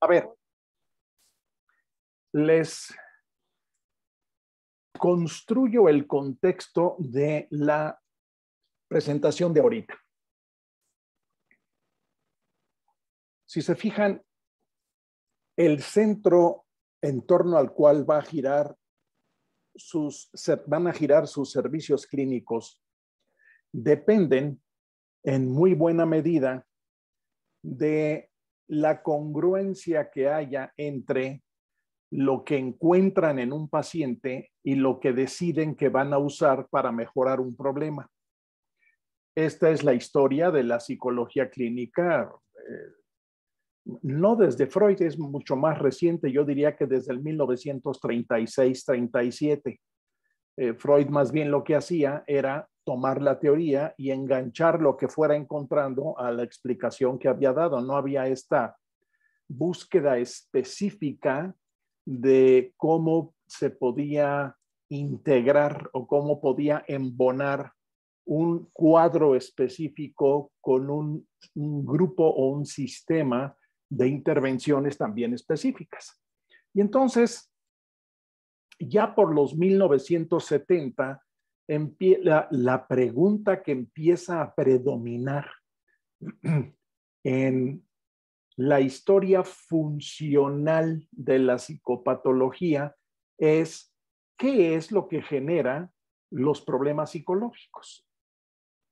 A ver, les construyo el contexto de la presentación de ahorita. Si se fijan, el centro en torno al cual va a girar sus, van a girar sus servicios clínicos dependen en muy buena medida de la congruencia que haya entre lo que encuentran en un paciente y lo que deciden que van a usar para mejorar un problema. Esta es la historia de la psicología clínica, eh, no desde Freud, es mucho más reciente, yo diría que desde el 1936-37. Eh, Freud más bien lo que hacía era tomar la teoría y enganchar lo que fuera encontrando a la explicación que había dado. No había esta búsqueda específica de cómo se podía integrar o cómo podía embonar un cuadro específico con un, grupo o un sistema de intervenciones también específicas. Y entonces, ya por los 1970, la, la pregunta que empieza a predominar en la historia funcional de la psicopatología es qué es lo que genera los problemas psicológicos.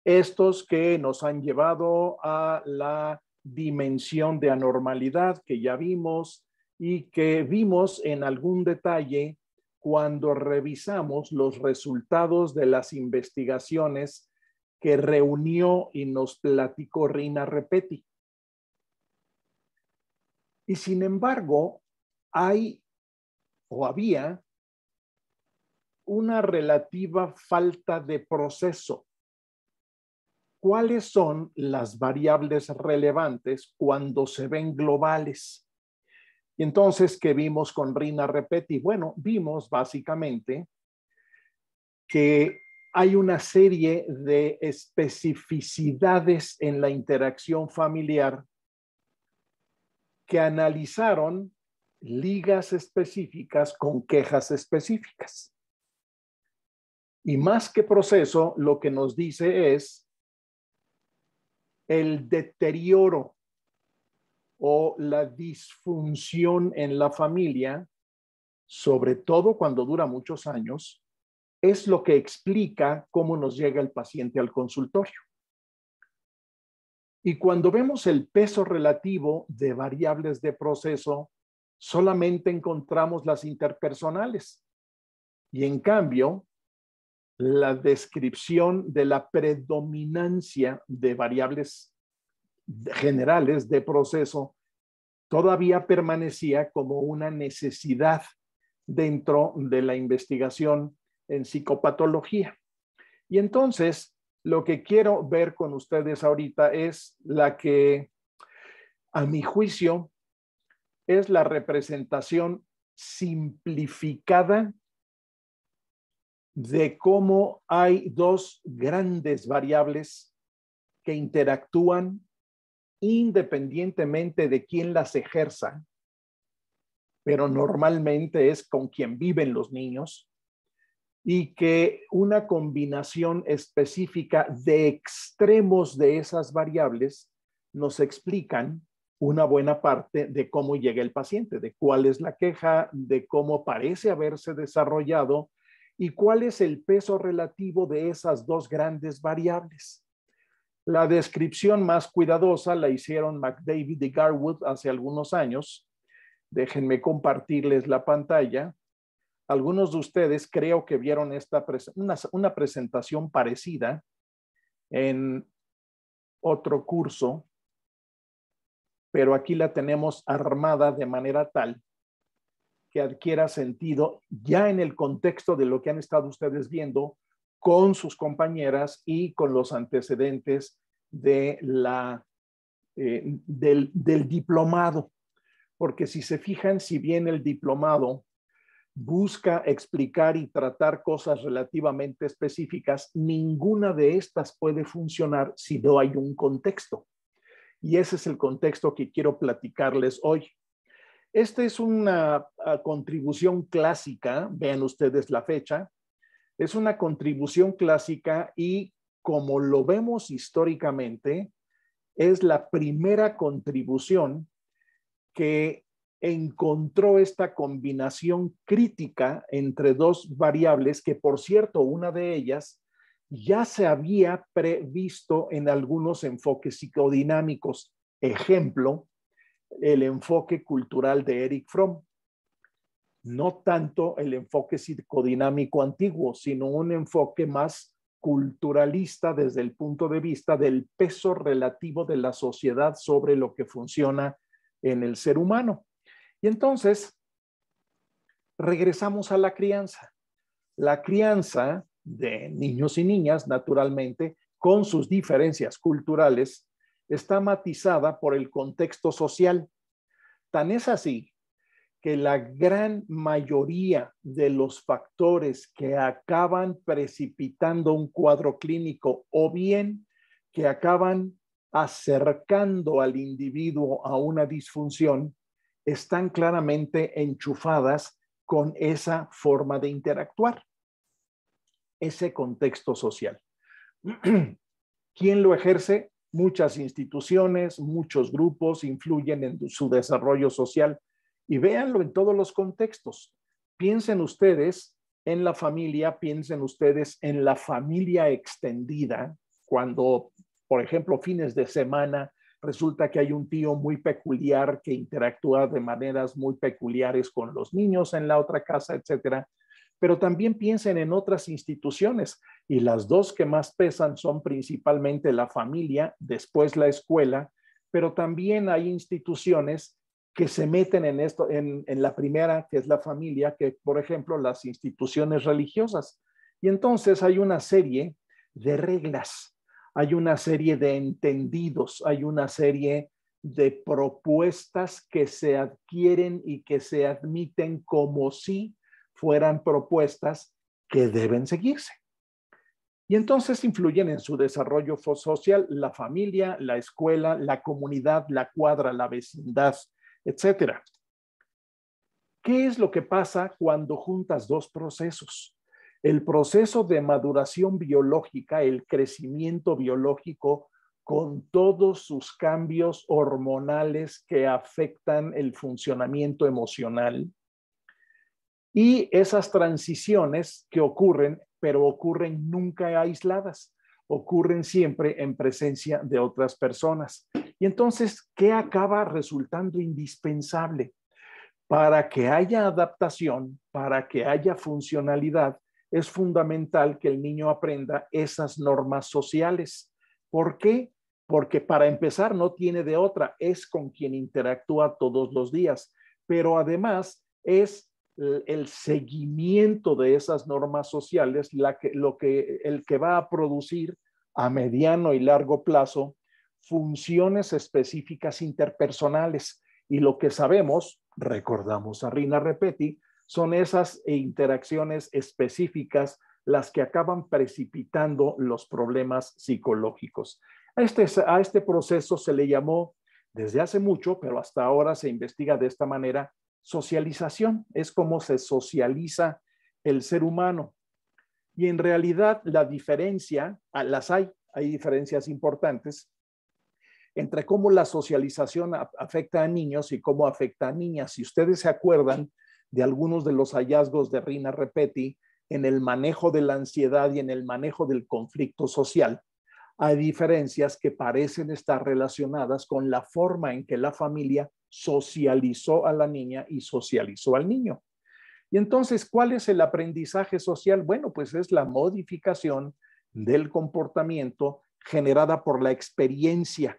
Estos que nos han llevado a la dimensión de anormalidad que ya vimos y que vimos en algún detalle cuando revisamos los resultados de las investigaciones que reunió y nos platicó Rina Repeti. Y sin embargo, hay o había una relativa falta de proceso. ¿Cuáles son las variables relevantes cuando se ven globales? Y entonces, ¿qué vimos con Rina Repeti? Bueno, vimos básicamente que hay una serie de especificidades en la interacción familiar que analizaron ligas específicas con quejas específicas. Y más que proceso, lo que nos dice es el deterioro o la disfunción en la familia, sobre todo cuando dura muchos años, es lo que explica cómo nos llega el paciente al consultorio. Y cuando vemos el peso relativo de variables de proceso, solamente encontramos las interpersonales. Y en cambio, la descripción de la predominancia de variables generales de proceso, todavía permanecía como una necesidad dentro de la investigación en psicopatología. Y entonces, lo que quiero ver con ustedes ahorita es la que, a mi juicio, es la representación simplificada de cómo hay dos grandes variables que interactúan independientemente de quién las ejerza, pero normalmente es con quien viven los niños, y que una combinación específica de extremos de esas variables nos explican una buena parte de cómo llega el paciente, de cuál es la queja, de cómo parece haberse desarrollado y cuál es el peso relativo de esas dos grandes variables. La descripción más cuidadosa la hicieron McDavid y Garwood hace algunos años. Déjenme compartirles la pantalla. Algunos de ustedes creo que vieron esta una presentación parecida en otro curso, pero aquí la tenemos armada de manera tal que adquiera sentido ya en el contexto de lo que han estado ustedes viendo con sus compañeras y con los antecedentes de la, eh, del, del diplomado. Porque si se fijan, si bien el diplomado busca explicar y tratar cosas relativamente específicas, ninguna de estas puede funcionar si no hay un contexto. Y ese es el contexto que quiero platicarles hoy. Esta es una ah, contribución clásica, vean ustedes la fecha, es una contribución clásica y como lo vemos históricamente, es la primera contribución que encontró esta combinación crítica entre dos variables que, por cierto, una de ellas ya se había previsto en algunos enfoques psicodinámicos. Ejemplo, el enfoque cultural de Eric Fromm no tanto el enfoque psicodinámico antiguo, sino un enfoque más culturalista desde el punto de vista del peso relativo de la sociedad sobre lo que funciona en el ser humano. Y entonces, regresamos a la crianza. La crianza de niños y niñas, naturalmente, con sus diferencias culturales, está matizada por el contexto social. Tan es así que la gran mayoría de los factores que acaban precipitando un cuadro clínico o bien que acaban acercando al individuo a una disfunción están claramente enchufadas con esa forma de interactuar, ese contexto social. ¿Quién lo ejerce? Muchas instituciones, muchos grupos influyen en su desarrollo social y véanlo en todos los contextos. Piensen ustedes en la familia, piensen ustedes en la familia extendida, cuando, por ejemplo, fines de semana resulta que hay un tío muy peculiar que interactúa de maneras muy peculiares con los niños en la otra casa, etcétera. Pero también piensen en otras instituciones y las dos que más pesan son principalmente la familia, después la escuela, pero también hay instituciones que se meten en esto, en, la primera, que es la familia, que por ejemplo las instituciones religiosas. Y entonces hay una serie de reglas, hay una serie de entendidos, hay una serie de propuestas que se adquieren y que se admiten como si fueran propuestas que deben seguirse. Y entonces influyen en su desarrollo social la familia, la escuela, la comunidad, la cuadra, la vecindad, etcétera. ¿Qué es lo que pasa cuando juntas dos procesos? El proceso de maduración biológica, el crecimiento biológico, con todos sus cambios hormonales que afectan el funcionamiento emocional y esas transiciones que ocurren, pero ocurren nunca aisladas, ocurren siempre en presencia de otras personas. Y entonces, ¿qué acaba resultando indispensable? Para que haya adaptación, para que haya funcionalidad, es fundamental que el niño aprenda esas normas sociales. ¿Por qué? Porque para empezar no tiene de otra, es con quien interactúa todos los días, pero además es eh, el seguimiento de esas normas sociales lo que, el que va a producir a mediano y largo plazo funciones específicas interpersonales. Y lo que sabemos, recordamos a Rina Repeti, son esas e interacciones específicas las que acaban precipitando los problemas psicológicos. A este, a este proceso se le llamó desde hace mucho, pero hasta ahora se investiga de esta manera, socialización. Es como se socializa el ser humano. Y en realidad la diferencia, ah, las hay, hay diferencias importantes, entre cómo la socialización afecta a niños y cómo afecta a niñas. Si ustedes se acuerdan de algunos de los hallazgos de Rina Repetti en el manejo de la ansiedad y en el manejo del conflicto social, hay diferencias que parecen estar relacionadas con la forma en que la familia socializó a la niña y socializó al niño. Y entonces, ¿cuál es el aprendizaje social? Bueno, pues es la modificación del comportamiento generada por la experiencia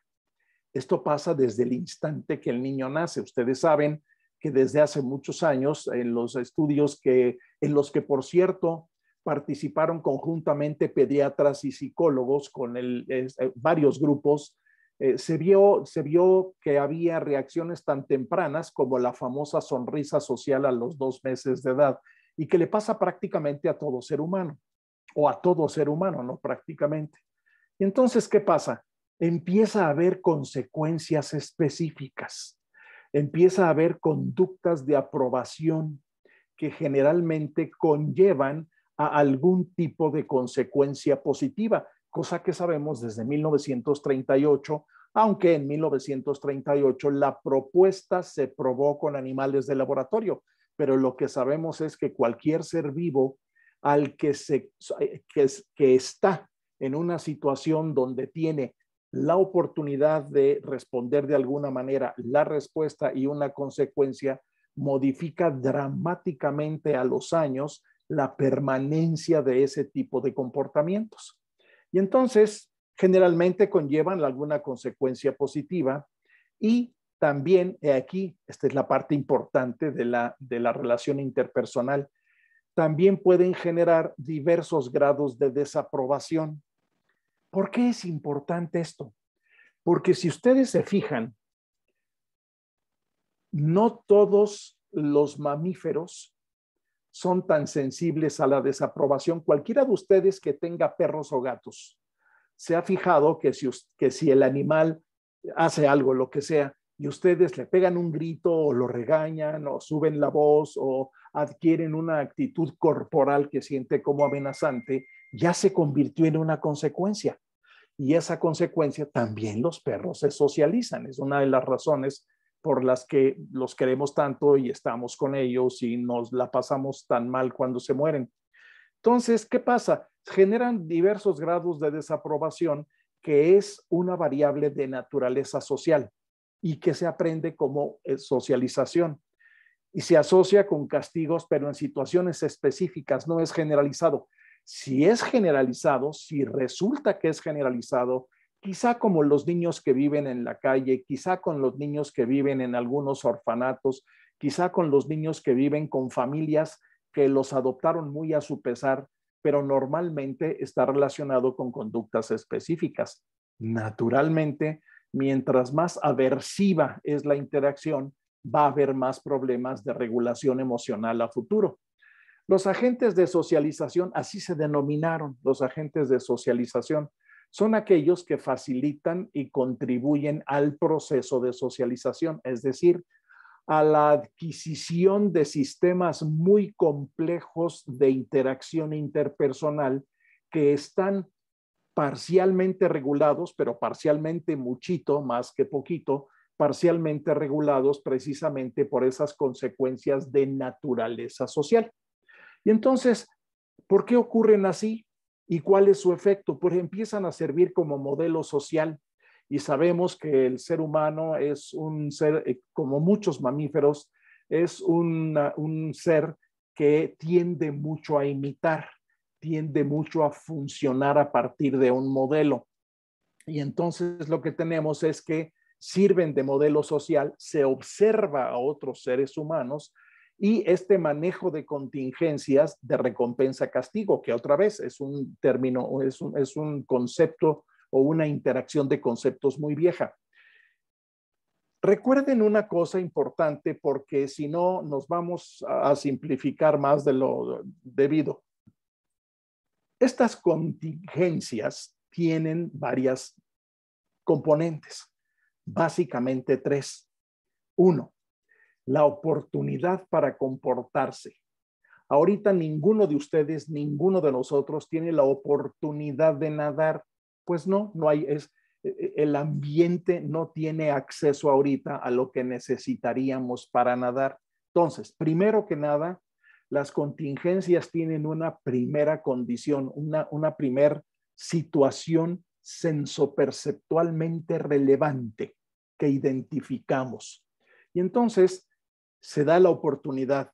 esto pasa desde el instante que el niño nace. Ustedes saben que desde hace muchos años en los estudios que, en los que, por cierto, participaron conjuntamente pediatras y psicólogos con el, eh, varios grupos, eh, se, vio, se vio que había reacciones tan tempranas como la famosa sonrisa social a los dos meses de edad y que le pasa prácticamente a todo ser humano o a todo ser humano, no prácticamente. Entonces, ¿qué pasa? empieza a haber consecuencias específicas, empieza a haber conductas de aprobación que generalmente conllevan a algún tipo de consecuencia positiva, cosa que sabemos desde 1938, aunque en 1938 la propuesta se probó con animales de laboratorio, pero lo que sabemos es que cualquier ser vivo al que, se, que, que está en una situación donde tiene la oportunidad de responder de alguna manera, la respuesta y una consecuencia modifica dramáticamente a los años la permanencia de ese tipo de comportamientos. Y entonces, generalmente conllevan alguna consecuencia positiva y también aquí, esta es la parte importante de la, de la relación interpersonal, también pueden generar diversos grados de desaprobación ¿Por qué es importante esto? Porque si ustedes se fijan, no todos los mamíferos son tan sensibles a la desaprobación. Cualquiera de ustedes que tenga perros o gatos se ha fijado que si, que si el animal hace algo, lo que sea, y ustedes le pegan un grito o lo regañan o suben la voz o adquieren una actitud corporal que siente como amenazante, ya se convirtió en una consecuencia y esa consecuencia también los perros se socializan. Es una de las razones por las que los queremos tanto y estamos con ellos y nos la pasamos tan mal cuando se mueren. Entonces, ¿qué pasa? Generan diversos grados de desaprobación que es una variable de naturaleza social y que se aprende como eh, socialización. Y se asocia con castigos, pero en situaciones específicas, no es generalizado. Si es generalizado, si resulta que es generalizado, quizá como los niños que viven en la calle, quizá con los niños que viven en algunos orfanatos, quizá con los niños que viven con familias que los adoptaron muy a su pesar, pero normalmente está relacionado con conductas específicas. Naturalmente, mientras más aversiva es la interacción, va a haber más problemas de regulación emocional a futuro. Los agentes de socialización, así se denominaron los agentes de socialización, son aquellos que facilitan y contribuyen al proceso de socialización, es decir, a la adquisición de sistemas muy complejos de interacción interpersonal que están parcialmente regulados, pero parcialmente muchito, más que poquito, parcialmente regulados precisamente por esas consecuencias de naturaleza social. Y entonces, ¿por qué ocurren así? ¿Y cuál es su efecto? Pues empiezan a servir como modelo social y sabemos que el ser humano es un ser, eh, como muchos mamíferos, es un ser que tiende mucho a imitar, tiende mucho a funcionar a partir de un modelo. Y entonces lo que tenemos es que sirven de modelo social, se observa a otros seres humanos y este manejo de contingencias de recompensa-castigo, que otra vez es un término, es un, es un concepto o una interacción de conceptos muy vieja. Recuerden una cosa importante porque si no nos vamos a simplificar más de lo debido. Estas contingencias tienen varias componentes, básicamente tres. Uno, la oportunidad para comportarse. Ahorita ninguno de ustedes, ninguno de nosotros tiene la oportunidad de nadar. Pues no, no hay, es, e, e, el ambiente no tiene acceso ahorita a lo que necesitaríamos para nadar. Entonces, primero que nada, las contingencias tienen una primera condición, una, una primera situación sensoperceptualmente relevante que identificamos. Y entonces, se da la oportunidad.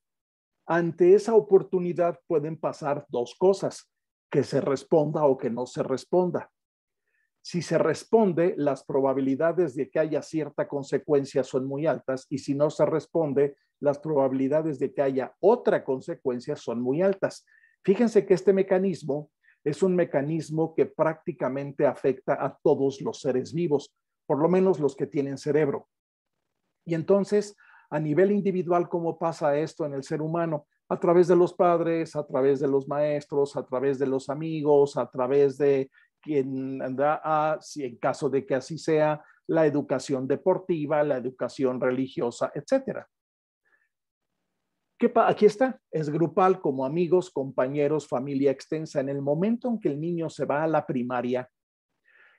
Ante esa oportunidad pueden pasar dos cosas, que se responda o que no se responda. Si se responde, las probabilidades de que haya cierta consecuencia son muy altas y si no se responde, las probabilidades de que haya otra consecuencia son muy altas. Fíjense que este mecanismo es un mecanismo que prácticamente afecta a todos los seres vivos, por lo menos los que tienen cerebro. Y entonces, a nivel individual cómo pasa esto en el ser humano, a través de los padres, a través de los maestros, a través de los amigos, a través de quien anda a, si en caso de que así sea, la educación deportiva, la educación religiosa, etcétera. Aquí está, es grupal como amigos, compañeros, familia extensa. En el momento en que el niño se va a la primaria,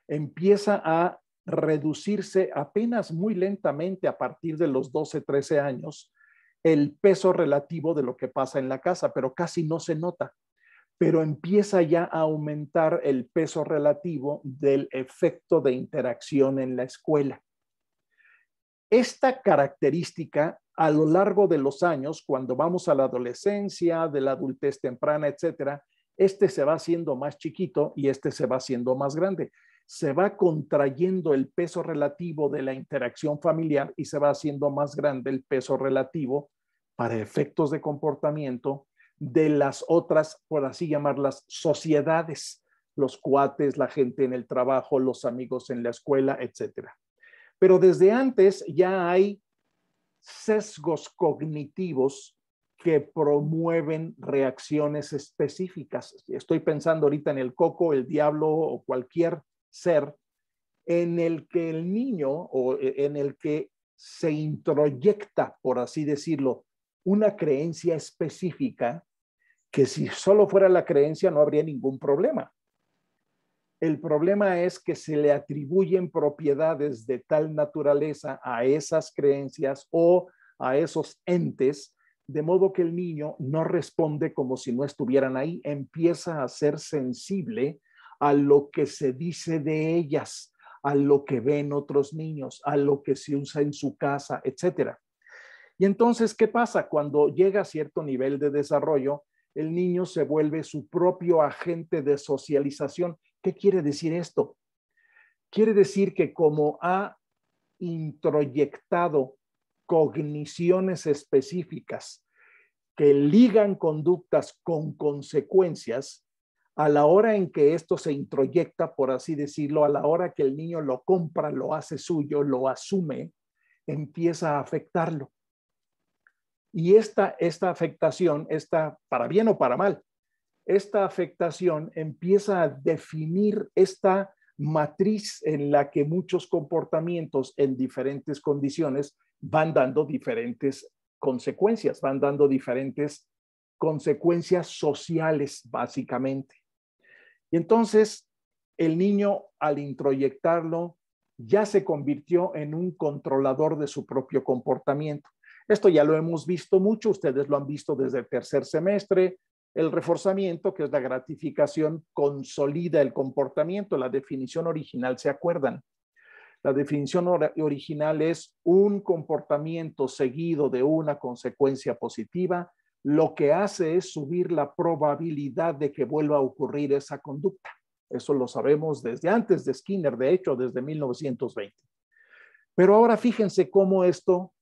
empieza a reducirse apenas muy lentamente a partir de los 12, 13 años el peso relativo de lo que pasa en la casa, pero casi no se nota. Pero empieza ya a aumentar el peso relativo del efecto de interacción en la escuela. Esta característica a lo largo de los años, cuando vamos a la adolescencia, de la adultez temprana, etcétera, este se va haciendo más chiquito y este se va haciendo más grande se va contrayendo el peso relativo de la interacción familiar y se va haciendo más grande el peso relativo para efectos de comportamiento de las otras, por así llamarlas, sociedades, los cuates, la gente en el trabajo, los amigos en la escuela, etc. Pero desde antes ya hay sesgos cognitivos que promueven reacciones específicas. Estoy pensando ahorita en el coco, el diablo o cualquier ser en el que el niño o eh, en el que se introyecta, por así decirlo, una creencia específica que si solo fuera la creencia no habría ningún problema. El problema es que se le atribuyen propiedades de tal naturaleza a esas creencias o a esos entes, de modo que el niño no responde como si no estuvieran ahí, empieza a ser sensible a lo que se dice de ellas, a lo que ven otros niños, a lo que se usa en su casa, etc. Y entonces, ¿qué pasa? Cuando llega a cierto nivel de desarrollo, el niño se vuelve su propio agente de socialización. ¿Qué quiere decir esto? Quiere decir que como ha introyectado cogniciones específicas que ligan conductas con consecuencias, a la hora en que esto se introyecta, por así decirlo, a la hora que el niño lo compra, lo hace suyo, lo asume, empieza a afectarlo. Y esta, esta afectación, esta, para bien o para mal, esta afectación empieza a definir esta matriz en la que muchos comportamientos en diferentes condiciones van dando diferentes consecuencias, van dando diferentes consecuencias sociales, básicamente. Y entonces el niño, al introyectarlo, ya se convirtió en un controlador de su propio comportamiento. Esto ya lo hemos visto mucho, ustedes lo han visto desde el tercer semestre. El reforzamiento, que es la gratificación, consolida el comportamiento. La definición original, ¿se acuerdan? La definición original es un comportamiento seguido de una consecuencia positiva lo que hace es subir la probabilidad de que vuelva a ocurrir esa conducta. Eso lo sabemos desde antes de Skinner, de hecho, desde 1920. Pero ahora fíjense cómo esto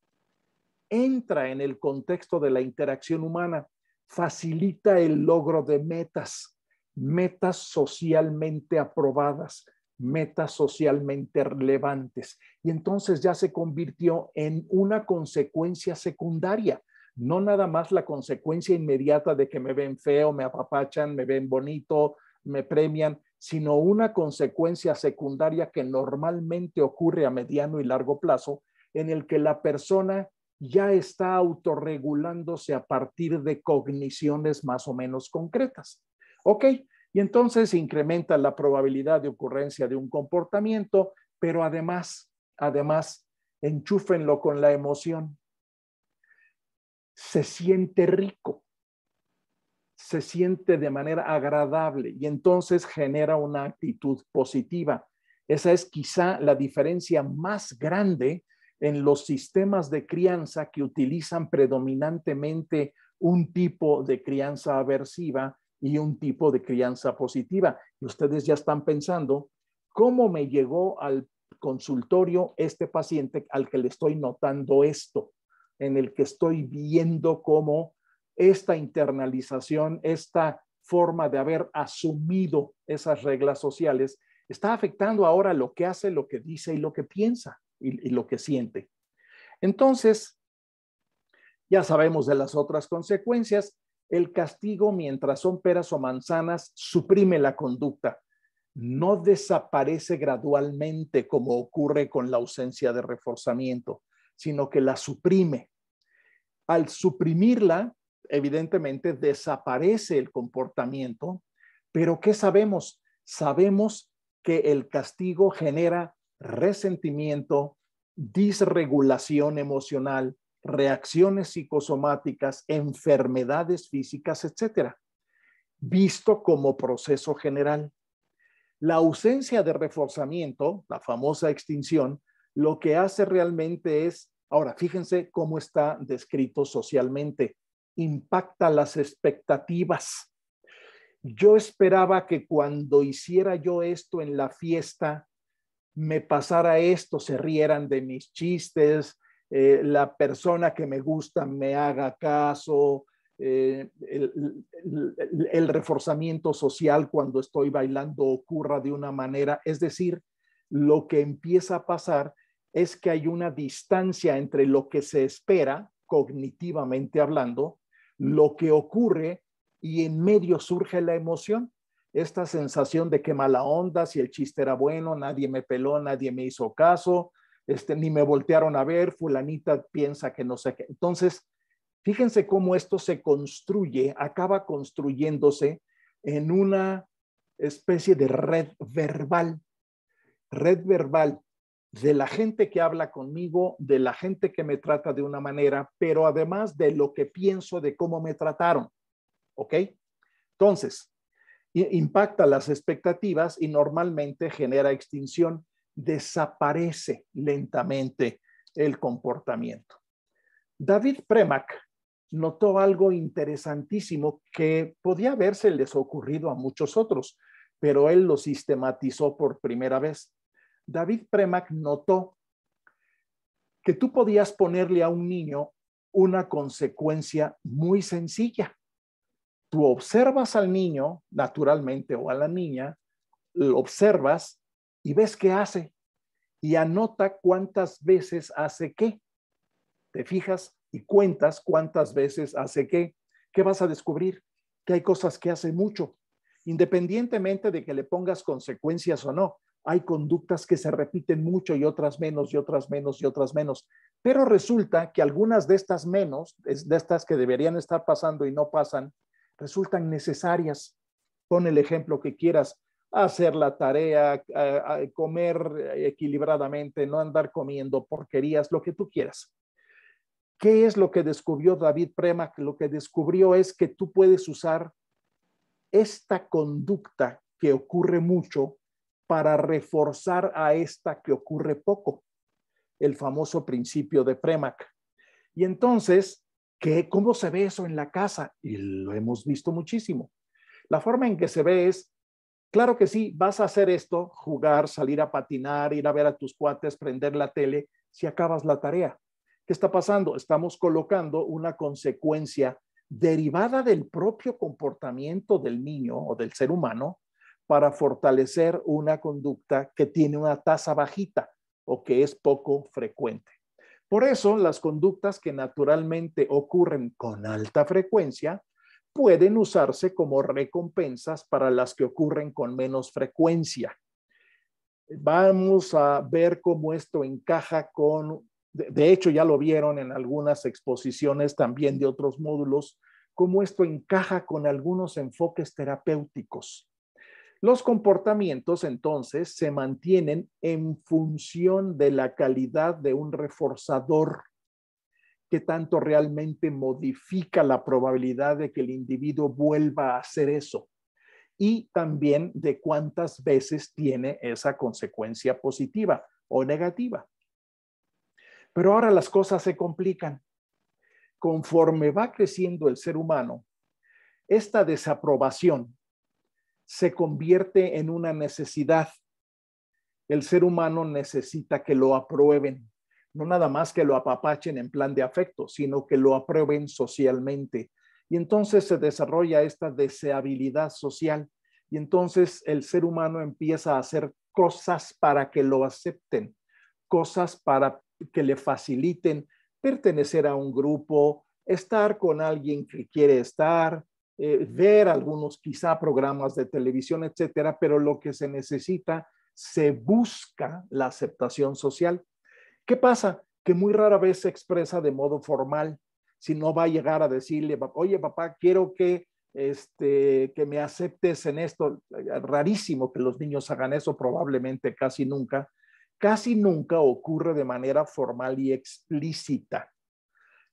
entra en el contexto de la interacción humana, facilita el logro de metas, metas socialmente aprobadas, metas socialmente relevantes. Y entonces ya se convirtió en una consecuencia secundaria no nada más la consecuencia inmediata de que me ven feo, me apapachan, me ven bonito, me premian, sino una consecuencia secundaria que normalmente ocurre a mediano y largo plazo, en el que la persona ya está autorregulándose a partir de cogniciones más o menos concretas. ¿Ok? Y entonces incrementa la probabilidad de ocurrencia de un comportamiento, pero además, además, enchúfenlo con la emoción se siente rico, se siente de manera agradable y entonces genera una actitud positiva. Esa es quizá la diferencia más grande en los sistemas de crianza que utilizan predominantemente un tipo de crianza aversiva y un tipo de crianza positiva. Y ustedes ya están pensando, ¿cómo me llegó al consultorio este paciente al que le estoy notando esto? en el que estoy viendo cómo esta internalización, esta forma de haber asumido esas reglas sociales, está afectando ahora lo que hace, lo que dice y lo que piensa y, lo que siente. Entonces, ya sabemos de las otras consecuencias. El castigo, mientras son peras o manzanas, suprime la conducta. No desaparece gradualmente como ocurre con la ausencia de reforzamiento, sino que la suprime. Al suprimirla, evidentemente desaparece el comportamiento, pero ¿qué sabemos? Sabemos que el castigo genera resentimiento, disregulación emocional, reacciones psicosomáticas, enfermedades físicas, etcétera, visto como proceso general. La ausencia de reforzamiento, la famosa extinción, lo que hace realmente es Ahora, fíjense cómo está descrito socialmente. Impacta las expectativas. Yo esperaba que cuando hiciera yo esto en la fiesta, me pasara esto, se rieran de mis chistes, eh, la persona que me gusta me haga caso, eh, el, el, reforzamiento social cuando estoy bailando ocurra de una manera. Es decir, lo que empieza a pasar es que hay una distancia entre lo que se espera, cognitivamente hablando, lo que ocurre y en medio surge la emoción. Esta sensación de que mala onda, si el chiste era bueno, nadie me peló, nadie me hizo caso, este, ni me voltearon a ver, fulanita piensa que no sé qué. Entonces, fíjense cómo esto se construye, acaba construyéndose en una especie de red verbal. Red verbal de la gente que habla conmigo, de la gente que me trata de una manera, pero además de lo que pienso de cómo me trataron. ¿Ok? Entonces, impacta las expectativas y normalmente genera extinción, desaparece lentamente el comportamiento. David Premack notó algo interesantísimo que podía haberse les ocurrido a muchos otros, pero él lo sistematizó por primera vez. David Premack notó que tú podías ponerle a un niño una consecuencia muy sencilla. Tú observas al niño, naturalmente, o a la niña, lo observas y ves qué hace y anota cuántas veces hace qué. Te fijas y cuentas cuántas veces hace qué. ¿Qué vas a descubrir? Que hay cosas que hace mucho, independientemente de que le pongas consecuencias o no hay conductas que se repiten mucho y otras menos y otras menos y otras menos. Pero resulta que algunas de estas menos, de estas que deberían estar pasando y no pasan, resultan necesarias. Pon el ejemplo que quieras, hacer la tarea, comer equilibradamente, no andar comiendo porquerías, lo que tú quieras. ¿Qué es lo que descubrió David Prema? Lo que descubrió es que tú puedes usar esta conducta que ocurre mucho para reforzar a esta que ocurre poco, el famoso principio de Premack. Y entonces, ¿qué, ¿cómo se ve eso en la casa? Y lo hemos visto muchísimo. La forma en que se ve es, claro que sí, vas a hacer esto, jugar, salir a patinar, ir a ver a tus cuates, prender la tele, si acabas la tarea. ¿Qué está pasando? Estamos colocando una consecuencia derivada del propio comportamiento del niño o del ser humano para fortalecer una conducta que tiene una tasa bajita o que es poco frecuente. Por eso, las conductas que naturalmente ocurren con alta frecuencia pueden usarse como recompensas para las que ocurren con menos frecuencia. Vamos a ver cómo esto encaja con, de hecho ya lo vieron en algunas exposiciones también de otros módulos, cómo esto encaja con algunos enfoques terapéuticos. Los comportamientos entonces se mantienen en función de la calidad de un reforzador que tanto realmente modifica la probabilidad de que el individuo vuelva a hacer eso y también de cuántas veces tiene esa consecuencia positiva o negativa. Pero ahora las cosas se complican. Conforme va creciendo el ser humano, esta desaprobación se convierte en una necesidad. El ser humano necesita que lo aprueben, no nada más que lo apapachen en plan de afecto, sino que lo aprueben socialmente. Y entonces se desarrolla esta deseabilidad social y entonces el ser humano empieza a hacer cosas para que lo acepten, cosas para que le faciliten pertenecer a un grupo, estar con alguien que quiere estar, eh, ver algunos quizá programas de televisión, etcétera, pero lo que se necesita, se busca la aceptación social. ¿Qué pasa? Que muy rara vez se expresa de modo formal, si no va a llegar a decirle, oye papá, quiero que, este, que me aceptes en esto. Rarísimo que los niños hagan eso, probablemente casi nunca. Casi nunca ocurre de manera formal y explícita.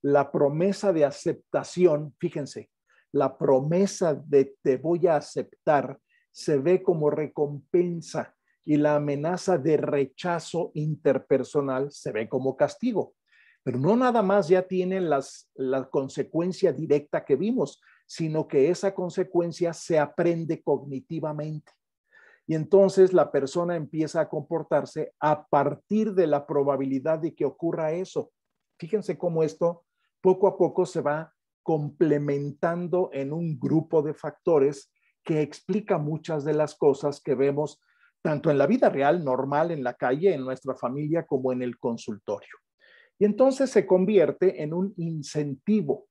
La promesa de aceptación, fíjense, la promesa de te voy a aceptar se ve como recompensa y la amenaza de rechazo interpersonal se ve como castigo. Pero no nada más ya tienen las, la consecuencia directa que vimos, sino que esa consecuencia se aprende cognitivamente. Y entonces la persona empieza a comportarse a partir de la probabilidad de que ocurra eso. Fíjense cómo esto poco a poco se va complementando en un grupo de factores que explica muchas de las cosas que vemos tanto en la vida real, normal, en la calle, en nuestra familia, como en el consultorio. Y entonces se convierte en un incentivo,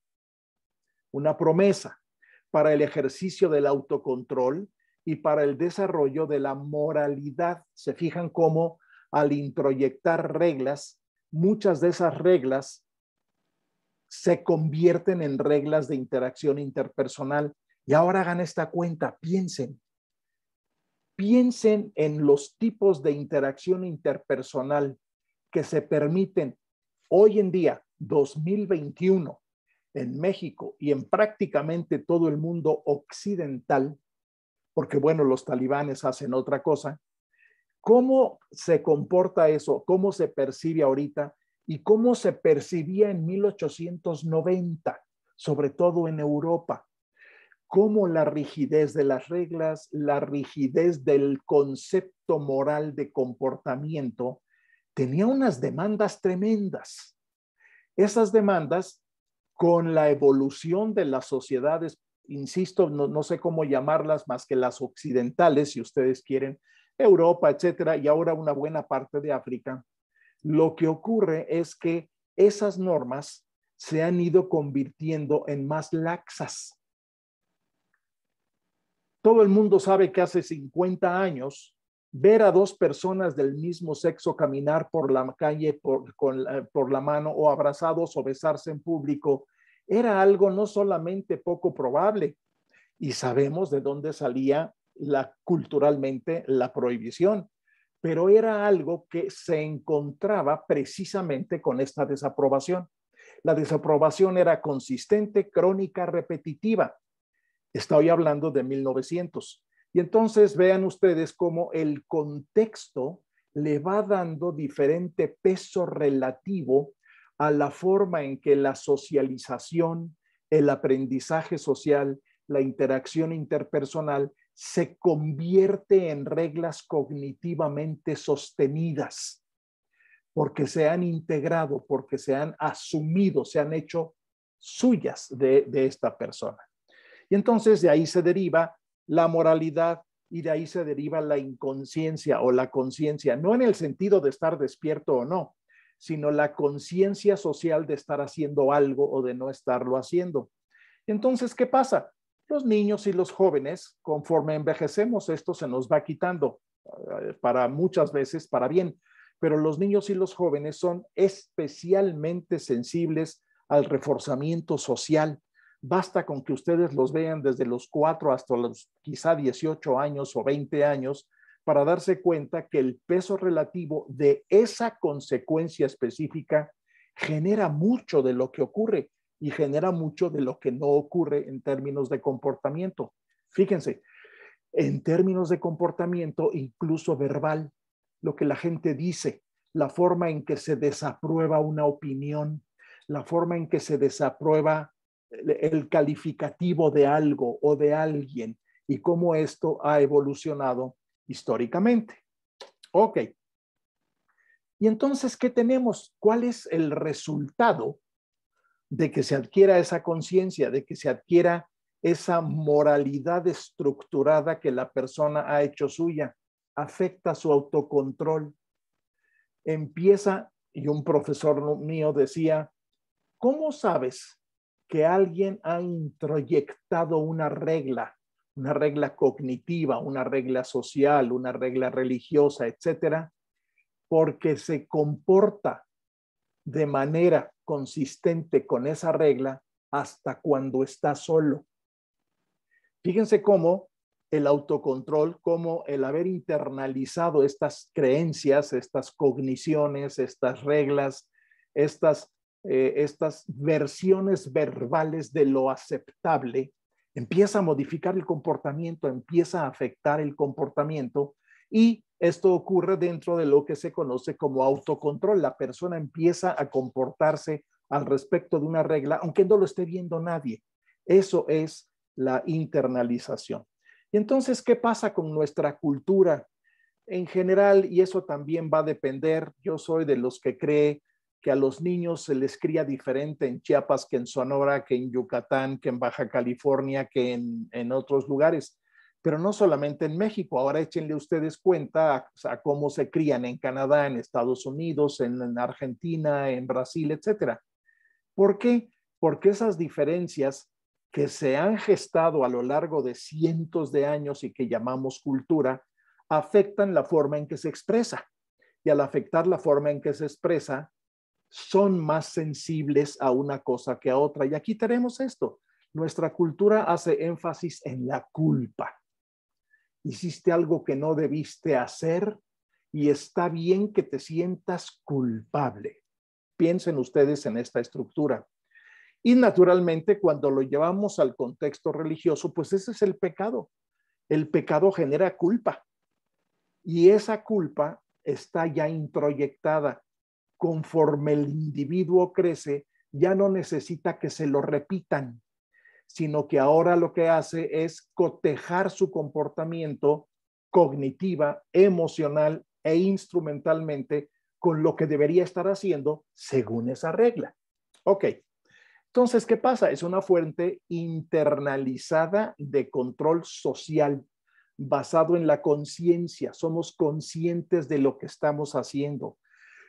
una promesa para el ejercicio del autocontrol y para el desarrollo de la moralidad. Se fijan cómo al introyectar reglas, muchas de esas reglas se convierten en reglas de interacción interpersonal. Y ahora hagan esta cuenta, piensen. Piensen en los tipos de interacción interpersonal que se permiten hoy en día, 2021, en México y en prácticamente todo el mundo occidental, porque bueno, los talibanes hacen otra cosa. ¿Cómo se comporta eso? ¿Cómo se percibe ahorita? y cómo se percibía en 1890, sobre todo en Europa, cómo la rigidez de las reglas, la rigidez del concepto moral de comportamiento tenía unas demandas tremendas. Esas demandas, con la evolución de las sociedades, insisto, no, sé cómo llamarlas más que las occidentales, si ustedes quieren, Europa, etcétera, y ahora una buena parte de África, lo que ocurre es que esas normas se han ido convirtiendo en más laxas. Todo el mundo sabe que hace 50 años ver a dos personas del mismo sexo caminar por la calle por, con la, mano o abrazados o besarse en público era algo no solamente poco probable, y sabemos de dónde salía culturalmente la prohibición pero era algo que se encontraba precisamente con esta desaprobación. La desaprobación era consistente, crónica, repetitiva. Estoy hablando de 1900. Y entonces vean ustedes cómo el contexto le va dando diferente peso relativo a la forma en que la socialización, el aprendizaje social, la interacción interpersonal se convierte en reglas cognitivamente sostenidas, porque se han integrado, porque se han asumido, se han hecho suyas de, esta persona. Y entonces de ahí se deriva la moralidad y de ahí se deriva la inconsciencia o la conciencia, no en el sentido de estar despierto o no, sino la conciencia social de estar haciendo algo o de no estarlo haciendo. Entonces, ¿qué pasa? los niños y los jóvenes, conforme envejecemos, esto se nos va quitando eh, para muchas veces para bien, pero los niños y los jóvenes son especialmente sensibles al reforzamiento social. Basta con que ustedes los vean desde los 4 hasta los quizá 18 años o 20 años para darse cuenta que el peso relativo de esa consecuencia específica genera mucho de lo que ocurre y genera mucho de lo que no ocurre en términos de comportamiento. Fíjense, en términos de comportamiento, incluso verbal, lo que la gente dice, la forma en que se desaprueba una opinión, la forma en que se desaprueba el calificativo de algo o de alguien y cómo esto ha evolucionado históricamente. Ok. Y entonces, ¿qué tenemos? ¿Cuál es el resultado de que se adquiera esa conciencia, de que se adquiera esa moralidad estructurada que la persona ha hecho suya, afecta su autocontrol. Empieza, y un profesor mío decía, ¿cómo sabes que alguien ha introyectado una regla, una regla cognitiva, una regla social, una regla religiosa, etcétera? Porque se comporta de manera consistente con esa regla hasta cuando está solo. Fíjense cómo el autocontrol, cómo el haber internalizado estas creencias, estas cogniciones, estas reglas, estas, eh, estas versiones verbales de lo aceptable, empieza a modificar el comportamiento, empieza a afectar el comportamiento y esto ocurre dentro de lo que se conoce como autocontrol. La persona empieza a comportarse al respecto de una regla, aunque no lo esté viendo nadie. Eso es la internalización. Y entonces, ¿qué pasa con nuestra cultura en general? Y eso también va a depender. Yo soy de los que cree que a los niños se les cría diferente en Chiapas que en Sonora, que en Yucatán, que en Baja California, que en, en otros lugares pero no solamente en México. Ahora échenle ustedes cuenta a, cómo se crían en Canadá, en Estados Unidos, en, Argentina, en Brasil, etc. ¿Por qué? Porque esas diferencias que se han gestado a lo largo de cientos de años y que llamamos cultura, afectan la forma en que se expresa. Y al afectar la forma en que se expresa, son más sensibles a una cosa que a otra. Y aquí tenemos esto. Nuestra cultura hace énfasis en la culpa hiciste algo que no debiste hacer y está bien que te sientas culpable. Piensen ustedes en esta estructura. Y naturalmente cuando lo llevamos al contexto religioso, pues ese es el pecado. El pecado genera culpa y esa culpa está ya introyectada. Conforme el individuo crece, ya no necesita que se lo repitan sino que ahora lo que hace es cotejar su comportamiento cognitiva, emocional e instrumentalmente con lo que debería estar haciendo según esa regla. Ok, entonces, ¿qué pasa? Es una fuente internalizada de control social basado en la conciencia. Somos conscientes de lo que estamos haciendo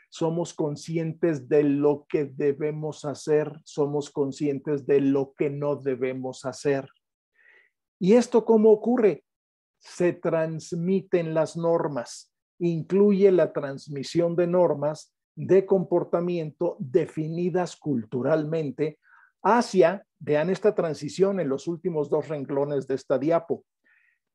somos conscientes de lo que debemos hacer, somos conscientes de lo que no debemos hacer. ¿Y esto cómo ocurre? Se transmiten las normas, incluye la transmisión de normas de comportamiento definidas culturalmente hacia, vean esta transición en los últimos dos renglones de esta diapo,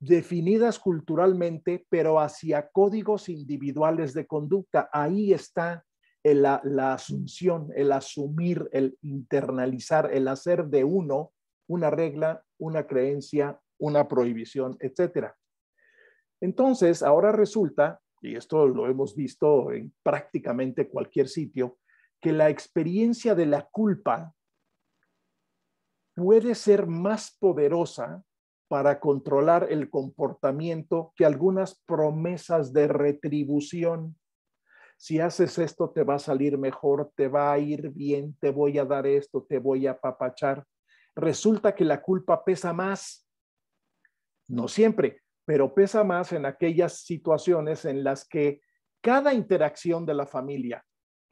definidas culturalmente, pero hacia códigos individuales de conducta. Ahí está la, la, asunción, el asumir, el internalizar, el hacer de uno una regla, una creencia, una prohibición, etc. Entonces, ahora resulta, y esto lo hemos visto en prácticamente cualquier sitio, que la experiencia de la culpa puede ser más poderosa para controlar el comportamiento que algunas promesas de retribución. Si haces esto te va a salir mejor, te va a ir bien, te voy a dar esto, te voy a papachar. Resulta que la culpa pesa más. No siempre, pero pesa más en aquellas situaciones en las que cada interacción de la familia,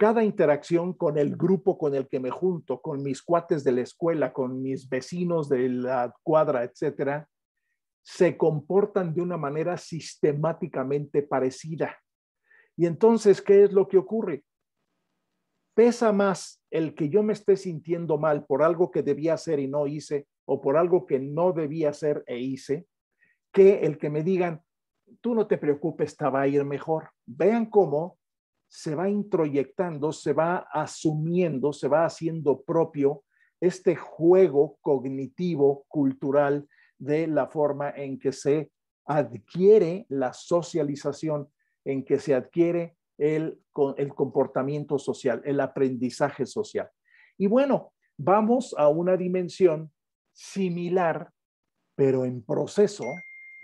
cada interacción con el grupo con el que me junto, con mis cuates de la escuela, con mis vecinos de la cuadra, etcétera, se comportan de una manera sistemáticamente parecida. Y entonces, ¿qué es lo que ocurre? Pesa más el que yo me esté sintiendo mal por algo que debía hacer y no hice, o por algo que no debía hacer e hice, que el que me digan, tú no te preocupes, va a ir mejor. Vean cómo se va introyectando, se va asumiendo, se va haciendo propio este juego cognitivo, cultural, de la forma en que se adquiere la socialización, en que se adquiere el, el comportamiento social, el aprendizaje social. Y bueno, vamos a una dimensión similar, pero en proceso,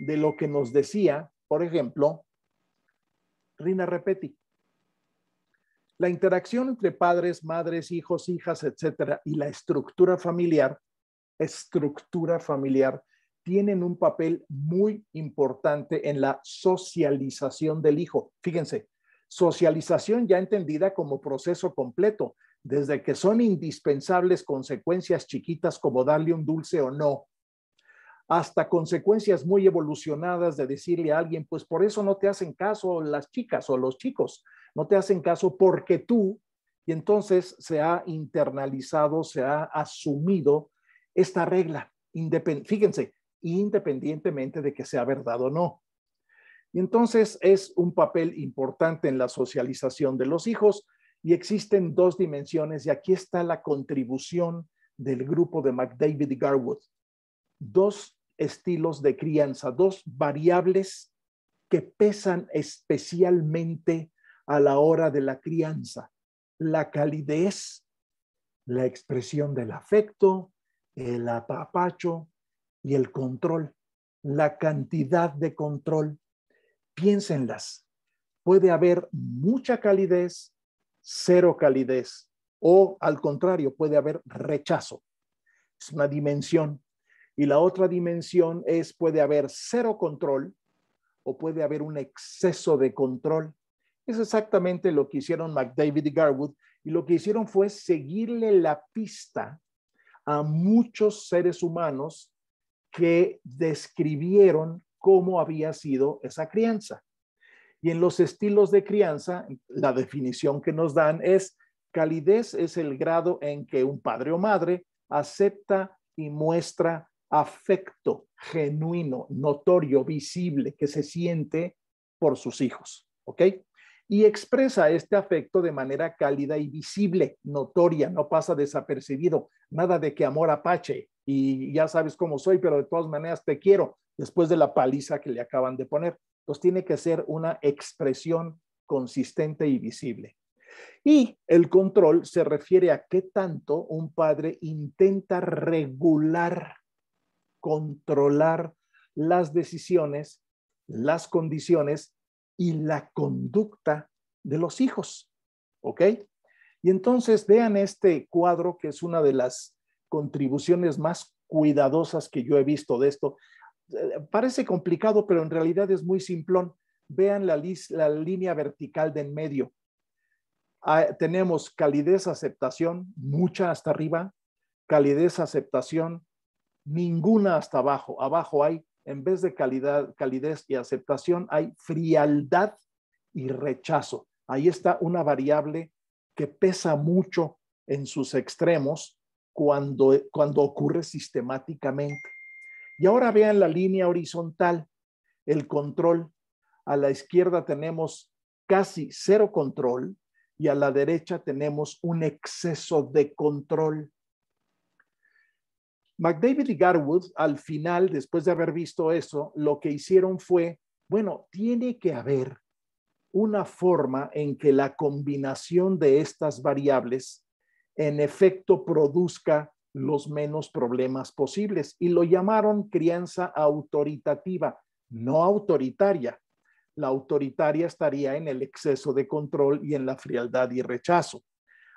de lo que nos decía, por ejemplo, Rina Repetti la interacción entre padres, madres, hijos, hijas, etcétera, y la estructura familiar, estructura familiar, tienen un papel muy importante en la socialización del hijo. Fíjense, socialización ya entendida como proceso completo, desde que son indispensables consecuencias chiquitas como darle un dulce o no, hasta consecuencias muy evolucionadas de decirle a alguien, pues por eso no te hacen caso las chicas o los chicos, no te hacen caso porque tú, y entonces se ha internalizado, se ha asumido esta regla, fíjense, independientemente de que sea verdad o no. Y entonces es un papel importante en la socialización de los hijos y existen dos dimensiones y aquí está la contribución del grupo de McDavid y Garwood. Dos estilos de crianza, dos variables que pesan especialmente a la hora de la crianza, la calidez, la expresión del afecto, el apapacho y el control, la cantidad de control. Piénsenlas. Puede haber mucha calidez, cero calidez, o al contrario, puede haber rechazo. Es una dimensión. Y la otra dimensión es puede haber cero control o puede haber un exceso de control es exactamente lo que hicieron McDavid y Garwood y lo que hicieron fue seguirle la pista a muchos seres humanos que describieron cómo había sido esa crianza. Y en los estilos de crianza, la definición que nos dan es calidez es el grado en que un padre o madre acepta y muestra afecto genuino, notorio, visible, que se siente por sus hijos. ¿Ok? y expresa este afecto de manera cálida y visible, notoria, no pasa desapercibido, nada de que amor apache y ya sabes cómo soy, pero de todas maneras te quiero después de la paliza que le acaban de poner. Entonces tiene que ser una expresión consistente y visible. Y el control se refiere a qué tanto un padre intenta regular, controlar las decisiones, las condiciones y la conducta de los hijos. ¿Ok? Y entonces vean este cuadro que es una de las contribuciones más cuidadosas que yo he visto de esto. Parece complicado, pero en realidad es muy simplón. Vean la, línea vertical de en medio. Ah, tenemos calidez, aceptación, mucha hasta arriba, calidez, aceptación, ninguna hasta abajo. Abajo hay en vez de calidad, calidez y aceptación, hay frialdad y rechazo. Ahí está una variable que pesa mucho en sus extremos cuando, cuando ocurre sistemáticamente. Y ahora vean la línea horizontal, el control. A la izquierda tenemos casi cero control y a la derecha tenemos un exceso de control. McDavid y Garwood, al final, después de haber visto eso, lo que hicieron fue, bueno, tiene que haber una forma en que la combinación de estas variables en efecto produzca los menos problemas posibles y lo llamaron crianza autoritativa, no autoritaria. La autoritaria estaría en el exceso de control y en la frialdad y rechazo.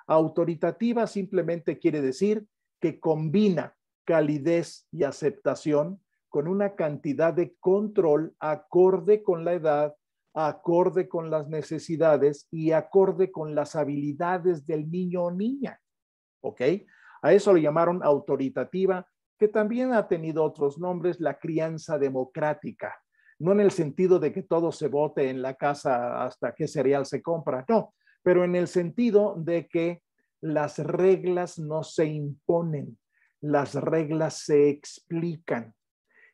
Autoritativa simplemente quiere decir que combina calidez y aceptación con una cantidad de control acorde con la edad, acorde con las necesidades y acorde con las habilidades del niño o niña. ¿Ok? A eso lo llamaron autoritativa, que también ha tenido otros nombres, la crianza democrática. No en el sentido de que todo se vote en la casa hasta qué cereal se compra, no, pero en el sentido de que las reglas no se imponen, las reglas se explican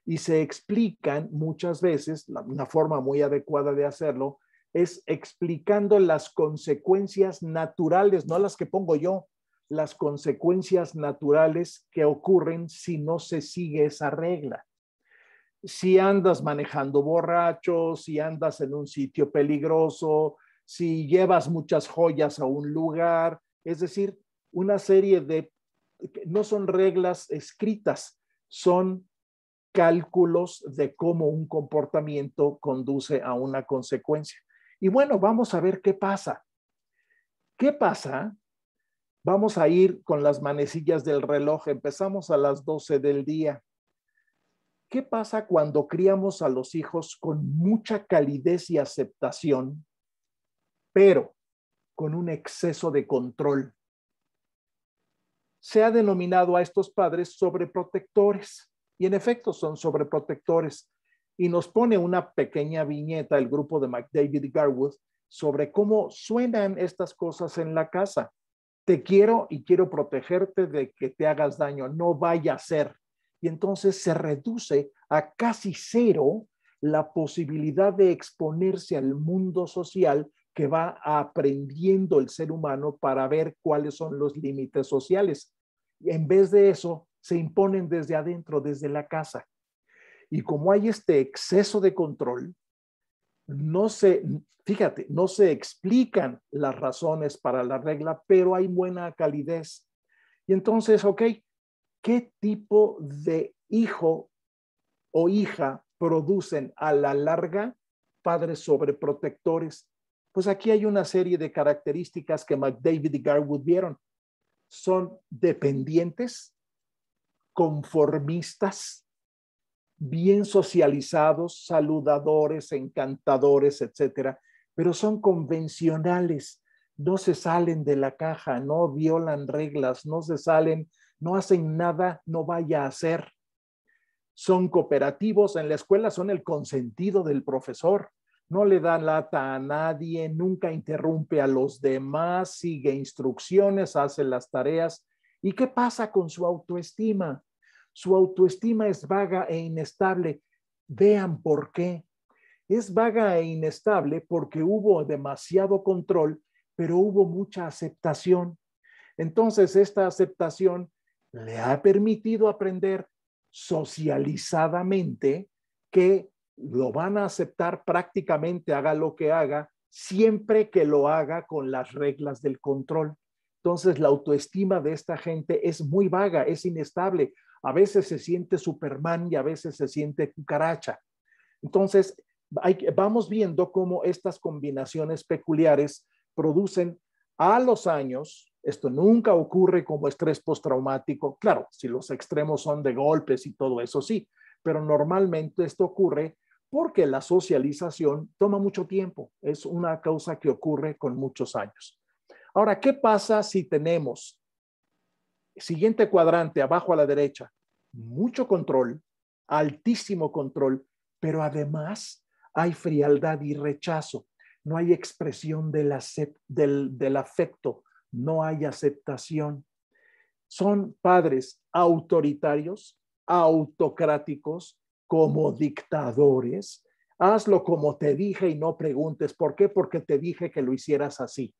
y se explican muchas veces, una forma muy adecuada de hacerlo es explicando las consecuencias naturales, no las que pongo yo, las consecuencias naturales que ocurren si no se sigue esa regla. Si andas manejando borracho, si andas en un sitio peligroso, si llevas muchas joyas a un lugar, es decir, una serie de no son reglas escritas, son cálculos de cómo un comportamiento conduce a una consecuencia. Y bueno, vamos a ver qué pasa. ¿Qué pasa? Vamos a ir con las manecillas del reloj. Empezamos a las 12 del día. ¿Qué pasa cuando criamos a los hijos con mucha calidez y aceptación, pero con un exceso de control? se ha denominado a estos padres sobreprotectores. Y en efecto son sobreprotectores. Y nos pone una pequeña viñeta el grupo de McDavid Garwood sobre cómo suenan estas cosas en la casa. Te quiero y quiero protegerte de que te hagas daño, no vaya a ser. Y entonces se reduce a casi cero la posibilidad de exponerse al mundo social que va aprendiendo el ser humano para ver cuáles son los límites sociales. Y en vez de eso, se imponen desde adentro, desde la casa. Y como hay este exceso de control, no se, fíjate, no se explican las razones para la regla, pero hay buena calidez. Y entonces, ok, ¿qué tipo de hijo o hija producen a la larga padres sobreprotectores? Pues aquí hay una serie de características que McDavid y Garwood vieron. Son dependientes, conformistas, bien socializados, saludadores, encantadores, etcétera, pero son convencionales, no se salen de la caja, no violan reglas, no se salen, no hacen nada, no vaya a hacer. Son cooperativos, en la escuela son el consentido del profesor no le da lata a nadie, nunca interrumpe a los demás, sigue instrucciones, hace las tareas. ¿Y qué pasa con su autoestima? Su autoestima es vaga e inestable. Vean por qué. Es vaga e inestable porque hubo demasiado control, pero hubo mucha aceptación. Entonces, esta aceptación le ha permitido aprender socializadamente que lo van a aceptar prácticamente, haga lo que haga, siempre que lo haga con las reglas del control. Entonces, la autoestima de esta gente es muy vaga, es inestable. A veces se siente Superman y a veces se siente cucaracha. Entonces, vamos viendo cómo estas combinaciones peculiares producen a los años, esto nunca ocurre como estrés postraumático, claro, si los extremos son de golpes y todo eso sí, pero normalmente esto ocurre porque la socialización toma mucho tiempo, es una causa que ocurre con muchos años. Ahora, ¿qué pasa si tenemos, siguiente cuadrante, abajo a la derecha, mucho control, altísimo control, pero además hay frialdad y rechazo, no hay expresión del, del afecto, no hay aceptación. Son padres autoritarios, autocráticos, como dictadores, hazlo como te dije y no preguntes por qué, porque te dije que lo hicieras así.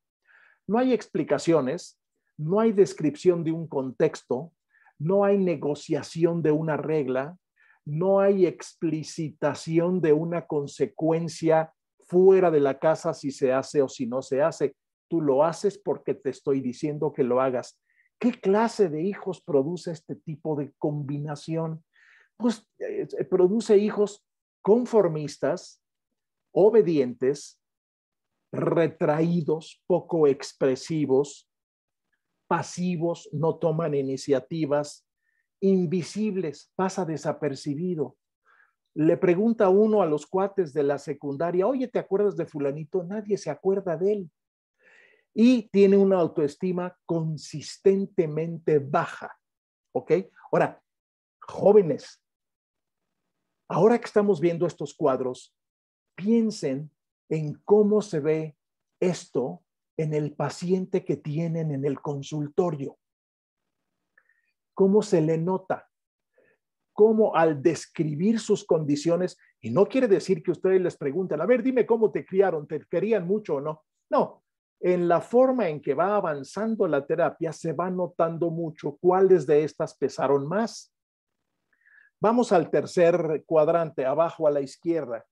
No hay explicaciones, no hay descripción de un contexto, no hay negociación de una regla, no hay explicitación de una consecuencia fuera de la casa si se hace o si no se hace. Tú lo haces porque te estoy diciendo que lo hagas. ¿Qué clase de hijos produce este tipo de combinación? Pues, eh, eh, produce hijos conformistas, obedientes, retraídos, poco expresivos, pasivos, no toman iniciativas, invisibles, pasa desapercibido. Le pregunta uno a los cuates de la secundaria, oye, ¿te acuerdas de fulanito? Nadie se acuerda de él. Y tiene una autoestima consistentemente baja. ¿Ok? Ahora, jóvenes, Ahora que estamos viendo estos cuadros, piensen en cómo se ve esto en el paciente que tienen en el consultorio. ¿Cómo se le nota? ¿Cómo al describir sus condiciones, y no quiere decir que ustedes les pregunten, a ver, dime cómo te criaron, ¿te querían mucho o no? No, en la forma en que va avanzando la terapia se va notando mucho cuáles de estas pesaron más Vamos al tercer cuadrante, abajo a la izquierda.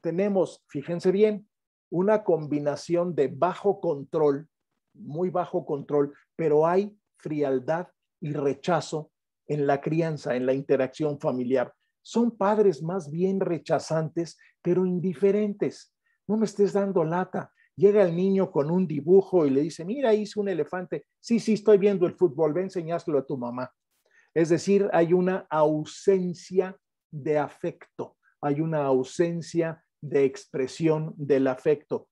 Tenemos, fíjense bien, una combinación de bajo control, muy bajo control, pero hay frialdad y rechazo en la crianza, en la interacción familiar. Son padres más bien rechazantes, pero indiferentes. No me estés dando lata. Llega el niño con un dibujo y le dice, mira, hice un elefante. Sí, sí, estoy viendo el fútbol, ve enseñáselo a tu mamá. Es decir, hay una ausencia de afecto, hay una ausencia de expresión del afecto.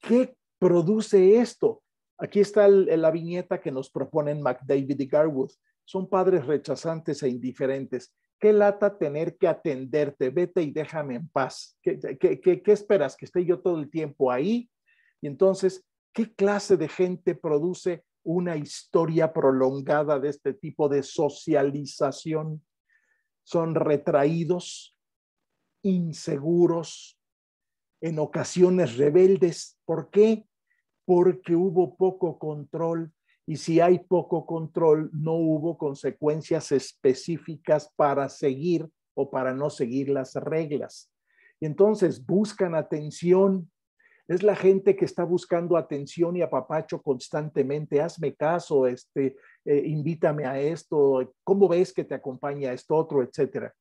¿Qué produce esto? Aquí está la viñeta que nos proponen McDavid y Garwood. Son padres rechazantes e indiferentes. Qué lata tener que atenderte, vete y déjame en paz. ¿Qué, qué esperas? ¿Que esté yo todo el tiempo ahí? Y entonces, ¿qué clase de gente produce una historia prolongada de este tipo de socialización. Son retraídos, inseguros, en ocasiones rebeldes. ¿Por qué? Porque hubo poco control y si hay poco control, no hubo consecuencias específicas para seguir o para no seguir las reglas. Y entonces buscan atención, es la gente que está buscando atención y apapacho constantemente. Hazme caso, este, eh, invítame a esto, ¿cómo ves que te acompaña esto otro, etcétera?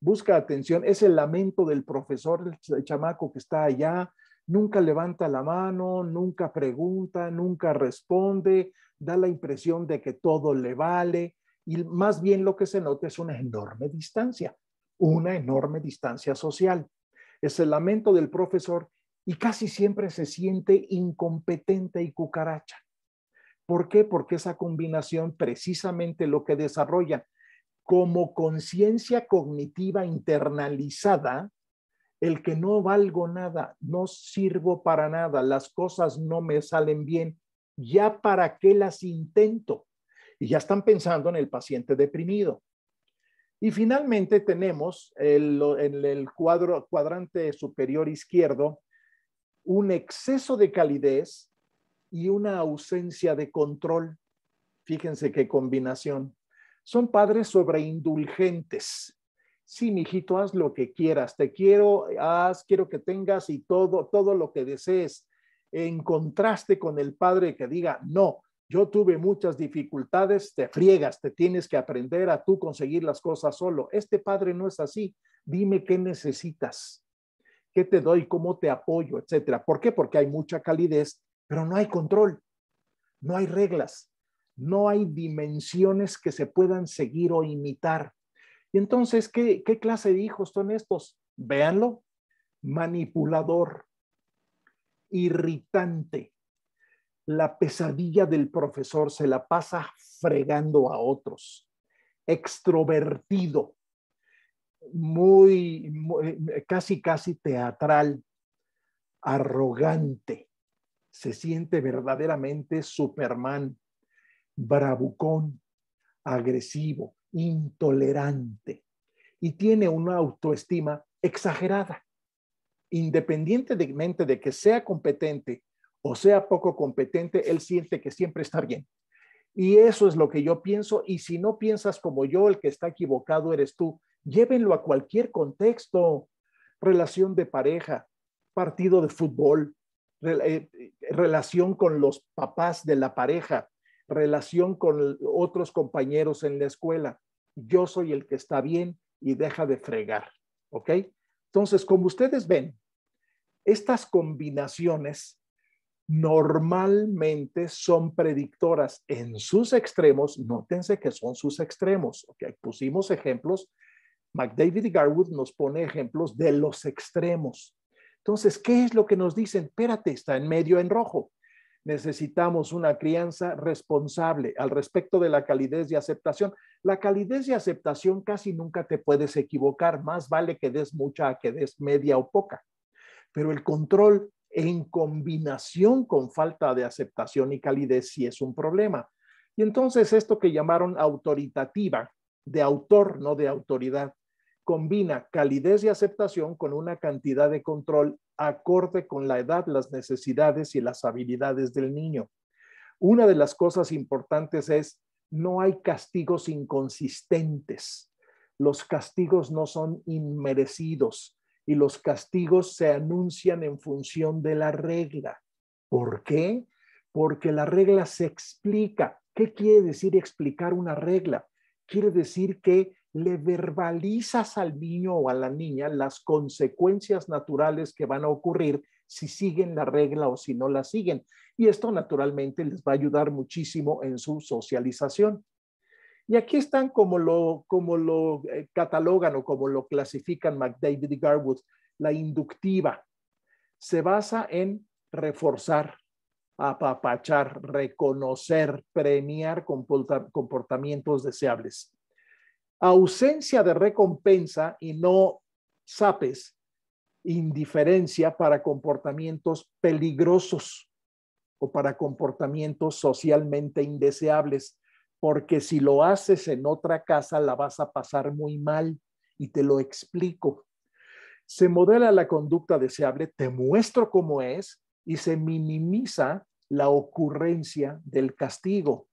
Busca atención, es el lamento del profesor, el chamaco que está allá, nunca levanta la mano, nunca pregunta, nunca responde, da la impresión de que todo le vale y más bien lo que se nota es una enorme distancia, una enorme distancia social. Es el lamento del profesor y casi siempre se siente incompetente y cucaracha. ¿Por qué? Porque esa combinación precisamente lo que desarrolla como conciencia cognitiva internalizada, el que no valgo nada, no sirvo para nada, las cosas no me salen bien, ya para qué las intento. Y ya están pensando en el paciente deprimido. Y finalmente tenemos en el, el, cuadro, cuadrante superior izquierdo un exceso de calidez y una ausencia de control. Fíjense qué combinación. Son padres sobreindulgentes. Sí, mijito, haz lo que quieras. Te quiero, haz, quiero que tengas y todo, todo lo que desees. En contraste con el padre que diga, no, yo tuve muchas dificultades, te friegas, te tienes que aprender a tú conseguir las cosas solo. Este padre no es así. Dime qué necesitas qué te doy, cómo te apoyo, etcétera. ¿Por qué? Porque hay mucha calidez, pero no hay control, no hay reglas, no hay dimensiones que se puedan seguir o imitar. Y entonces, ¿qué, qué clase de hijos son estos? Véanlo, manipulador, irritante. La pesadilla del profesor se la pasa fregando a otros, extrovertido, muy, eh, eh, casi, casi teatral, arrogante, se siente verdaderamente Superman, bravucón, agresivo, intolerante y tiene una autoestima exagerada. Independientemente de que sea competente o sea poco competente, él siente que siempre está bien. Y eso es lo que yo pienso. Y si no piensas como yo, el que está equivocado eres tú. Llévenlo a cualquier contexto, relación de pareja, partido de fútbol, eh, eh, relación con los papás de la pareja, relación con otros compañeros en la escuela. Yo soy el que está bien y deja de fregar, ¿ok? Entonces, como ustedes ven, estas combinaciones normalmente son predictoras en sus extremos. Nótense que son sus extremos. Pusimos ejemplos McDavid y Garwood nos pone ejemplos de los extremos. Entonces, ¿qué es lo que nos dicen? Espérate, está en medio en rojo. Necesitamos una crianza responsable al respecto de la calidez y aceptación. La calidez y aceptación casi nunca te puedes equivocar, más vale que des mucha que des media o poca. Pero el control en combinación con falta de aceptación y calidez sí es un problema. Y entonces esto que llamaron autoritativa, de autor, no de autoridad, combina calidez y aceptación con una cantidad de control acorde con la edad, las necesidades y las habilidades del niño. Una de las cosas importantes es, no hay castigos inconsistentes. Los castigos no son inmerecidos y los castigos se anuncian en función de la regla. ¿Por qué? Porque la regla se explica. ¿Qué quiere decir explicar una regla? Quiere decir que le verbalizas al niño o a la niña las consecuencias naturales que van a ocurrir si siguen la regla o si no la siguen. Y esto naturalmente les va a ayudar muchísimo en su socialización. Y aquí están como lo, eh, catalogan o como lo clasifican McDavid y Garwood, la inductiva. Se basa en reforzar, apapachar, reconocer, premiar comportamientos deseables ausencia de recompensa y no sapes, indiferencia para comportamientos peligrosos o para comportamientos socialmente indeseables, porque si lo haces en otra casa la vas a pasar muy mal y te lo explico. Se modela la conducta deseable, te muestro cómo es y se minimiza la ocurrencia del castigo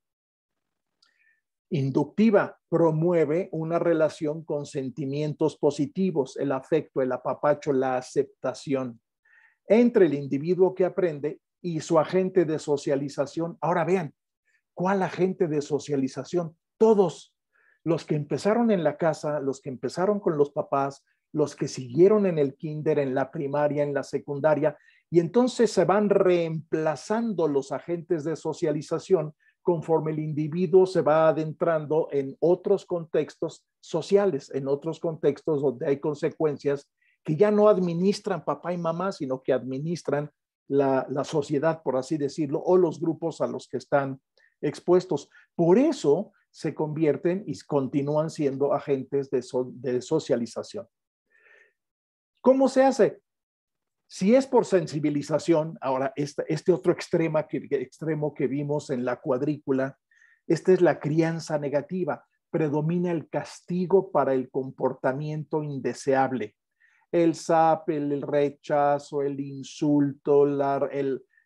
inductiva, promueve una relación con sentimientos positivos, el afecto, el apapacho, la aceptación entre el individuo que aprende y su agente de socialización. Ahora vean, ¿cuál agente de socialización? Todos los que empezaron en la casa, los que empezaron con los papás, los que siguieron en el kinder, en la primaria, en la secundaria, y entonces se van reemplazando los agentes de socialización conforme el individuo se va adentrando en otros contextos sociales, en otros contextos donde hay consecuencias que ya no administran papá y mamá, sino que administran la, sociedad, por así decirlo, o los grupos a los que están expuestos. Por eso se convierten y continúan siendo agentes de, socialización. ¿Cómo se hace? Si es por sensibilización, ahora este, otro extremo que vimos en la cuadrícula, esta es la crianza negativa, predomina el castigo para el comportamiento indeseable. El SAP, el rechazo, el insulto, la,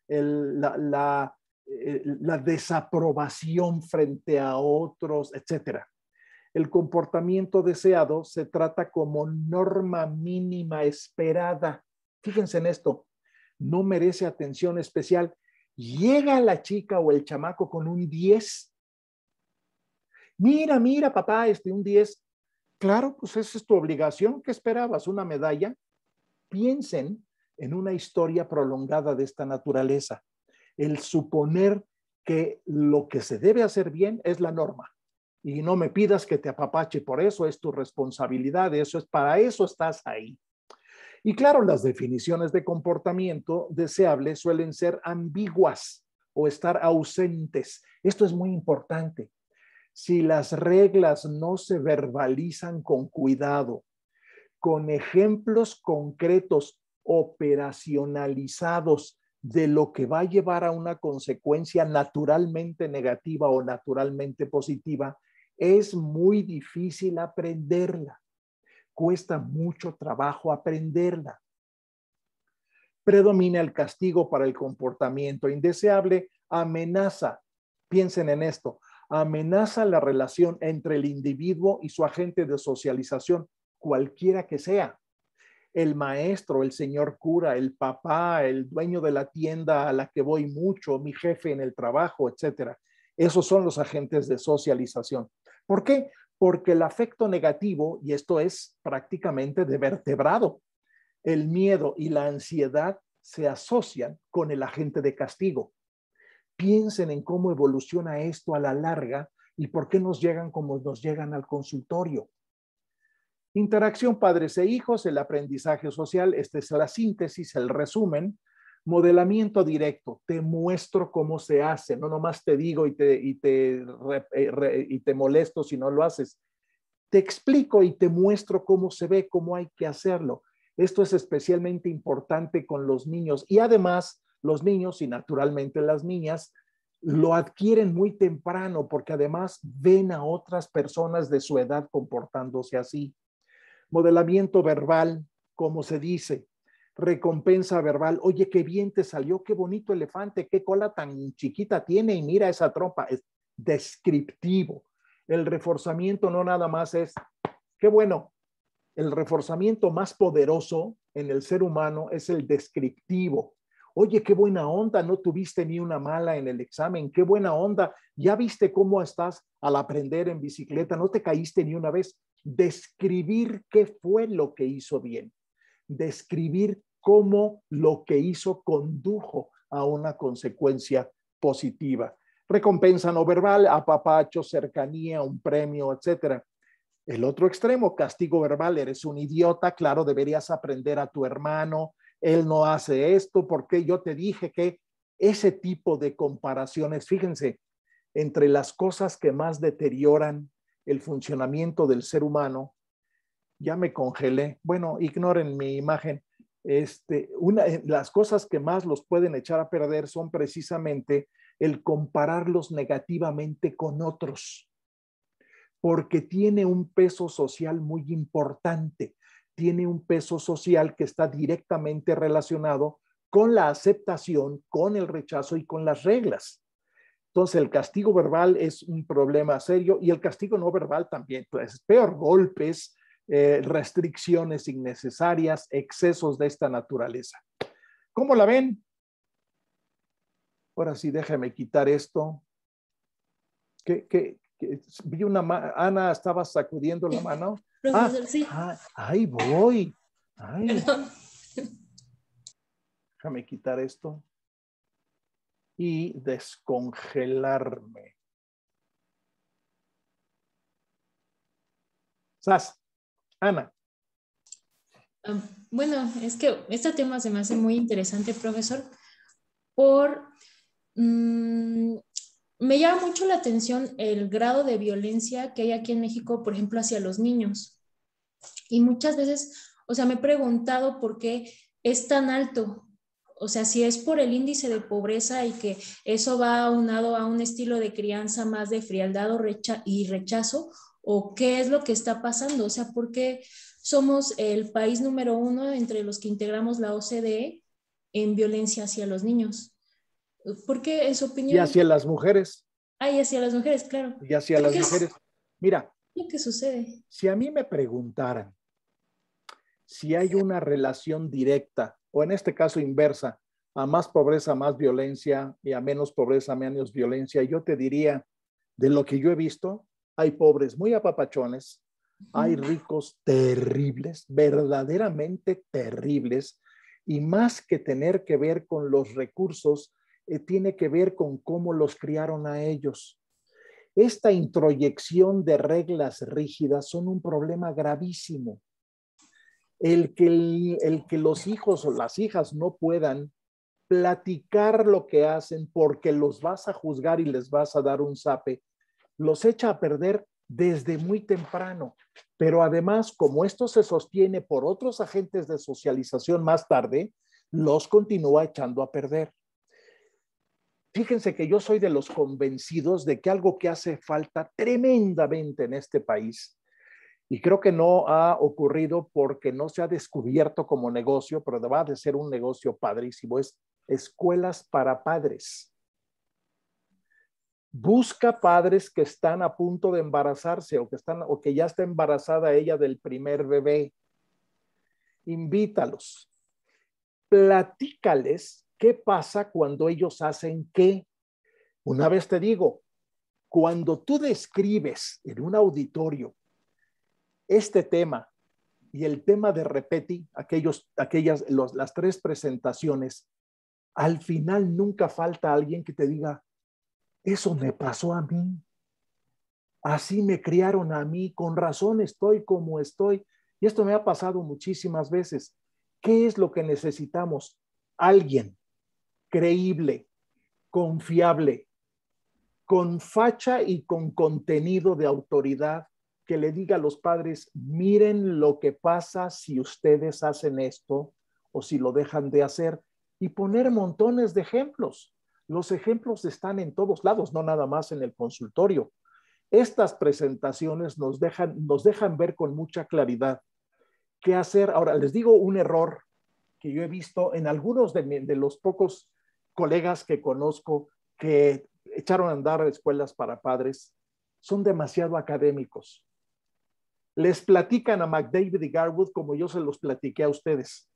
eh, desaprobación frente a otros, etc. el comportamiento deseado se trata como norma mínima esperada Fíjense en esto, no merece atención especial. Llega la chica o el chamaco con un 10. Mira, mira, papá, este un 10. Claro, pues esa es tu obligación. ¿Qué esperabas? ¿Una medalla? Piensen en una historia prolongada de esta naturaleza. El suponer que lo que se debe hacer bien es la norma. Y no me pidas que te apapache por eso, es tu responsabilidad, eso es para eso estás ahí. Y claro, las definiciones de comportamiento deseable suelen ser ambiguas o estar ausentes. Esto es muy importante. Si las reglas no se verbalizan con cuidado, con ejemplos concretos operacionalizados de lo que va a llevar a una consecuencia naturalmente negativa o naturalmente positiva, es muy difícil aprenderla cuesta mucho trabajo aprenderla. Predomina el castigo para el comportamiento indeseable, amenaza, piensen en esto, amenaza la relación entre el individuo y su agente de socialización, cualquiera que sea. El maestro, el señor cura, el papá, el dueño de la tienda a la que voy mucho, mi jefe en el trabajo, etcétera. Esos son los agentes de socialización. ¿Por qué? porque el afecto negativo, y esto es prácticamente de vertebrado, el miedo y la ansiedad se asocian con el agente de castigo. Piensen en cómo evoluciona esto a la larga y por qué nos llegan como nos llegan al consultorio. Interacción padres e hijos, el aprendizaje social, esta es la síntesis, el resumen. Modelamiento directo, te muestro cómo se hace, no nomás te digo y te, y te, eh, y te molesto si no lo haces. Te explico y te muestro cómo se ve, cómo hay que hacerlo. Esto es especialmente importante con los niños y además los niños y naturalmente las niñas lo adquieren muy temprano porque además ven a otras personas de su edad comportándose así. Modelamiento verbal, como se dice, recompensa verbal. Oye, qué bien te salió, qué bonito elefante, qué cola tan chiquita tiene y mira esa trompa. Es descriptivo. El reforzamiento no nada más es, qué bueno. El reforzamiento más poderoso en el ser humano es el descriptivo. Oye, qué buena onda, no tuviste ni una mala en el examen, qué buena onda, ya viste cómo estás al aprender en bicicleta, no te caíste ni una vez. Describir qué fue lo que hizo bien describir cómo lo que hizo condujo a una consecuencia positiva. Recompensa no verbal, apapacho, cercanía, un premio, etcétera. El otro extremo, castigo verbal, eres un idiota, claro, deberías aprender a tu hermano, él no hace esto, porque yo te dije que ese tipo de comparaciones, fíjense, entre las cosas que más deterioran el funcionamiento del ser humano, ya me congelé, bueno, ignoren mi imagen, este, eh, las cosas que más los pueden echar a perder son precisamente el compararlos negativamente con otros, porque tiene un peso social muy importante, tiene un peso social que está directamente relacionado con la aceptación, con el rechazo y con las reglas. Entonces, el castigo verbal es un problema serio y el castigo no verbal también. Pues, peor golpes, eh, restricciones innecesarias, excesos de esta naturaleza. ¿Cómo la ven? Ahora sí, déjame quitar esto. ¿Qué, Vi una Ana estaba sacudiendo la mano. Ah, ah, ahí voy. Déjame quitar esto y descongelarme. Sas, Ana. Ah, bueno, es que este tema se me hace muy interesante, profesor, por... Mm, me llama mucho la atención el grado de violencia que hay aquí en México, por ejemplo, hacia los niños. Y muchas veces, o sea, me he preguntado por qué es tan alto, o sea, si es por el índice de pobreza y que eso va aunado a un estilo de crianza más de frialdad y rechazo, o qué es lo que está pasando, o sea, por qué somos el país número uno entre los que integramos la OCDE en violencia hacia los niños. ¿Por qué es opinión? Y hacia las mujeres. Ah, y hacia las mujeres, claro. Y hacia las mujeres. Mira. ¿Qué sucede. Si a mí me preguntaran si hay una relación directa, o en este caso inversa, a más pobreza, más violencia, y a menos pobreza, menos violencia, yo te diría, de lo que yo he visto, hay pobres muy apapachones, hay ricos terribles, verdaderamente terribles, y más que tener que ver con los recursos, eh, tiene que ver con cómo los criaron a ellos. Esta introyección de reglas rígidas son un problema gravísimo. El que, el, el que los hijos o las hijas no puedan platicar lo que hacen porque los vas a juzgar y les vas a dar un zape, los echa a perder desde muy temprano. Pero además, como esto se sostiene por otros agentes de socialización más tarde, los continúa echando a perder. Fíjense que yo soy de los convencidos de que algo que hace falta tremendamente en este país, y creo que no ha ocurrido porque no se ha descubierto como negocio, pero va de ser un negocio padrísimo, es escuelas para padres busca padres que están a punto de embarazarse o que, están, o que ya está embarazada ella del primer bebé. Invítalos. Platícales qué pasa cuando ellos hacen qué. Una vez te digo, cuando tú describes en un auditorio este tema y el tema de Repeti, aquellos, aquellas, las tres presentaciones, al final nunca falta alguien que te diga, eso me pasó a mí. Así me criaron a mí, con razón estoy como estoy. Y esto me ha pasado muchísimas veces. ¿Qué es lo que necesitamos? Alguien creíble, confiable, con facha y con contenido de autoridad que le diga a los padres, miren lo que pasa si ustedes hacen esto o si lo dejan de hacer y poner montones de ejemplos. Los ejemplos están en todos lados, no nada más en el consultorio. Estas presentaciones nos dejan, nos dejan ver con mucha claridad qué hacer. Ahora, les digo un error que yo he visto en algunos de, los pocos colegas que conozco que echaron a andar escuelas para padres, son demasiado académicos. Les platican a McDavid y Garwood como yo se los platiqué a ustedes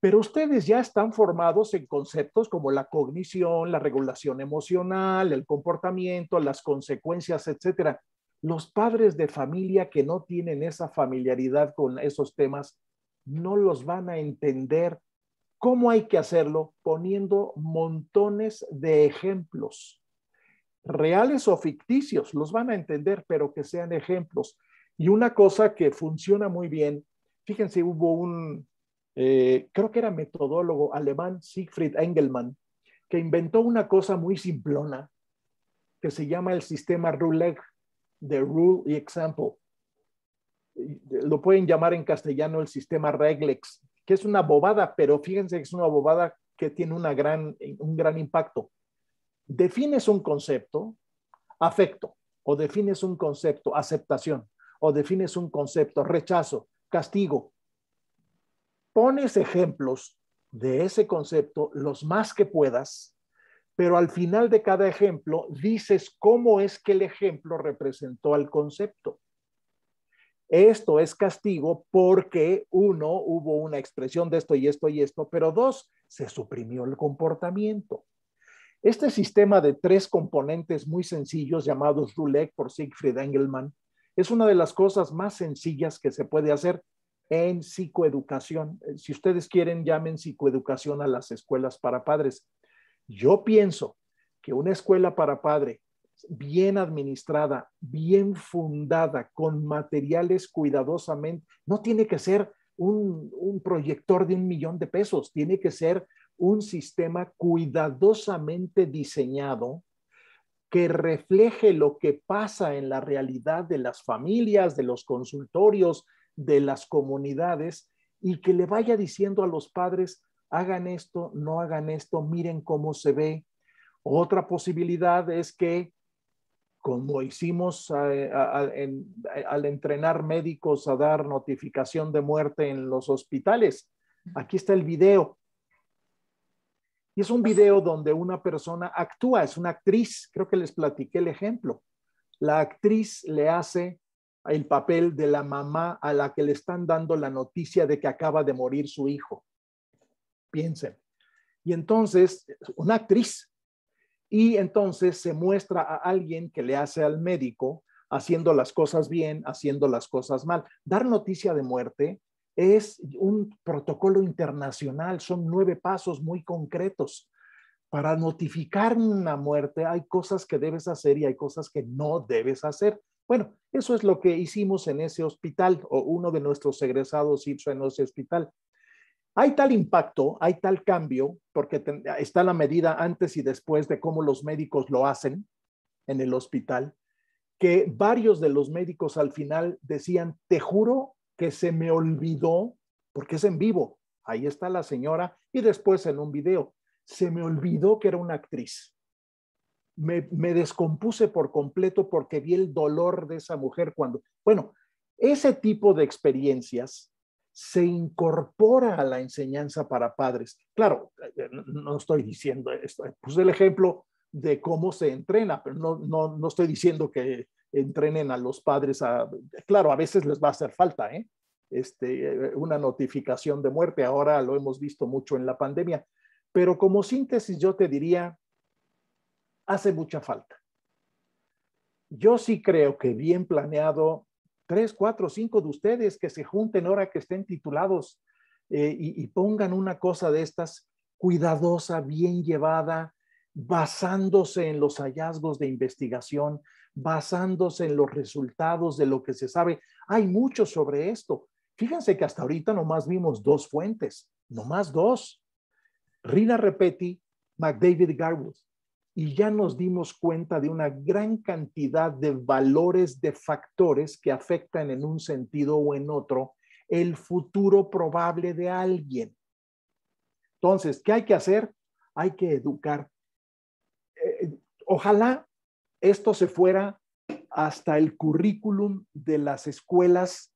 pero ustedes ya están formados en conceptos como la cognición, la regulación emocional, el comportamiento, las consecuencias, etcétera. Los padres de familia que no tienen esa familiaridad con esos temas no los van a entender cómo hay que hacerlo poniendo montones de ejemplos, reales o ficticios, los van a entender, pero que sean ejemplos. Y una cosa que funciona muy bien, fíjense, hubo un, eh, creo que era metodólogo alemán Siegfried Engelmann, que inventó una cosa muy simplona que se llama el sistema Rulex de Rule y Example. Lo pueden llamar en castellano el sistema REGLEX, que es una bobada, pero fíjense que es una bobada que tiene un gran impacto. Defines un concepto, afecto, o defines un concepto, aceptación, o defines un concepto, rechazo, castigo, pones ejemplos de ese concepto, los más que puedas, pero al final de cada ejemplo dices cómo es que el ejemplo representó al concepto. Esto es castigo porque uno, hubo una expresión de esto y esto y esto, pero dos, se suprimió el comportamiento. Este sistema de tres componentes muy sencillos llamados Rulek por Siegfried Engelmann es una de las cosas más sencillas que se puede hacer en psicoeducación. Eh, si ustedes quieren, llamen psicoeducación a las escuelas para padres. Yo pienso que una escuela para padre bien administrada, bien fundada, con materiales cuidadosamente, no tiene que ser un, un proyector de un millón de pesos, tiene que ser un sistema cuidadosamente diseñado que refleje lo que pasa en la realidad de las familias, de los consultorios, de las comunidades y que le vaya diciendo a los padres, hagan esto, no hagan esto, miren cómo se ve. Otra posibilidad es que, como hicimos eh, al entrenar médicos a dar notificación de muerte en los hospitales, aquí está el video. Y es un video donde una persona actúa, es una actriz, creo que les platiqué el ejemplo. La actriz le hace el papel de la mamá a la que le están dando la noticia de que acaba de morir su hijo. Piensen. Y entonces, una actriz. Y entonces se muestra a alguien que le hace al médico haciendo las cosas bien, haciendo las cosas mal. Dar noticia de muerte es un protocolo internacional, son nueve pasos muy concretos. Para notificar una muerte hay cosas que debes hacer y hay cosas que no debes hacer. Bueno, eso es lo que hicimos en ese hospital o uno de nuestros egresados hizo en ese hospital. Hay tal impacto, hay tal cambio, porque está la medida antes y después de cómo los médicos lo hacen en el hospital, que varios de los médicos al final decían, te juro que se me olvidó, porque es en vivo, ahí está la señora, y después en un video, se me olvidó que era una actriz me, descompuse por completo porque vi el dolor de esa mujer cuando, bueno, ese tipo de experiencias se incorpora a la enseñanza para padres. Claro, eh, no estoy diciendo esto, eh, puse el ejemplo de cómo se entrena, pero no, estoy diciendo que entrenen a los padres a, claro, a veces les va a hacer falta, ¿eh? Este, una notificación de muerte, ahora lo hemos visto mucho en la pandemia, pero como síntesis yo te diría, hace mucha falta. Yo sí creo que bien planeado, tres, cuatro, cinco de ustedes que se junten ahora que estén titulados eh, y, y pongan una cosa de estas cuidadosa, bien llevada, basándose en los hallazgos de investigación, basándose en los resultados de lo que se sabe. Hay mucho sobre esto. Fíjense que hasta ahorita nomás vimos dos fuentes, nomás dos. Rina Repetti, McDavid Garwood y ya nos dimos cuenta de una gran cantidad de valores, de factores que afectan en un sentido o en otro el futuro probable de alguien. Entonces, ¿qué hay que hacer? Hay que educar. Eh, ojalá esto se fuera hasta el currículum de las escuelas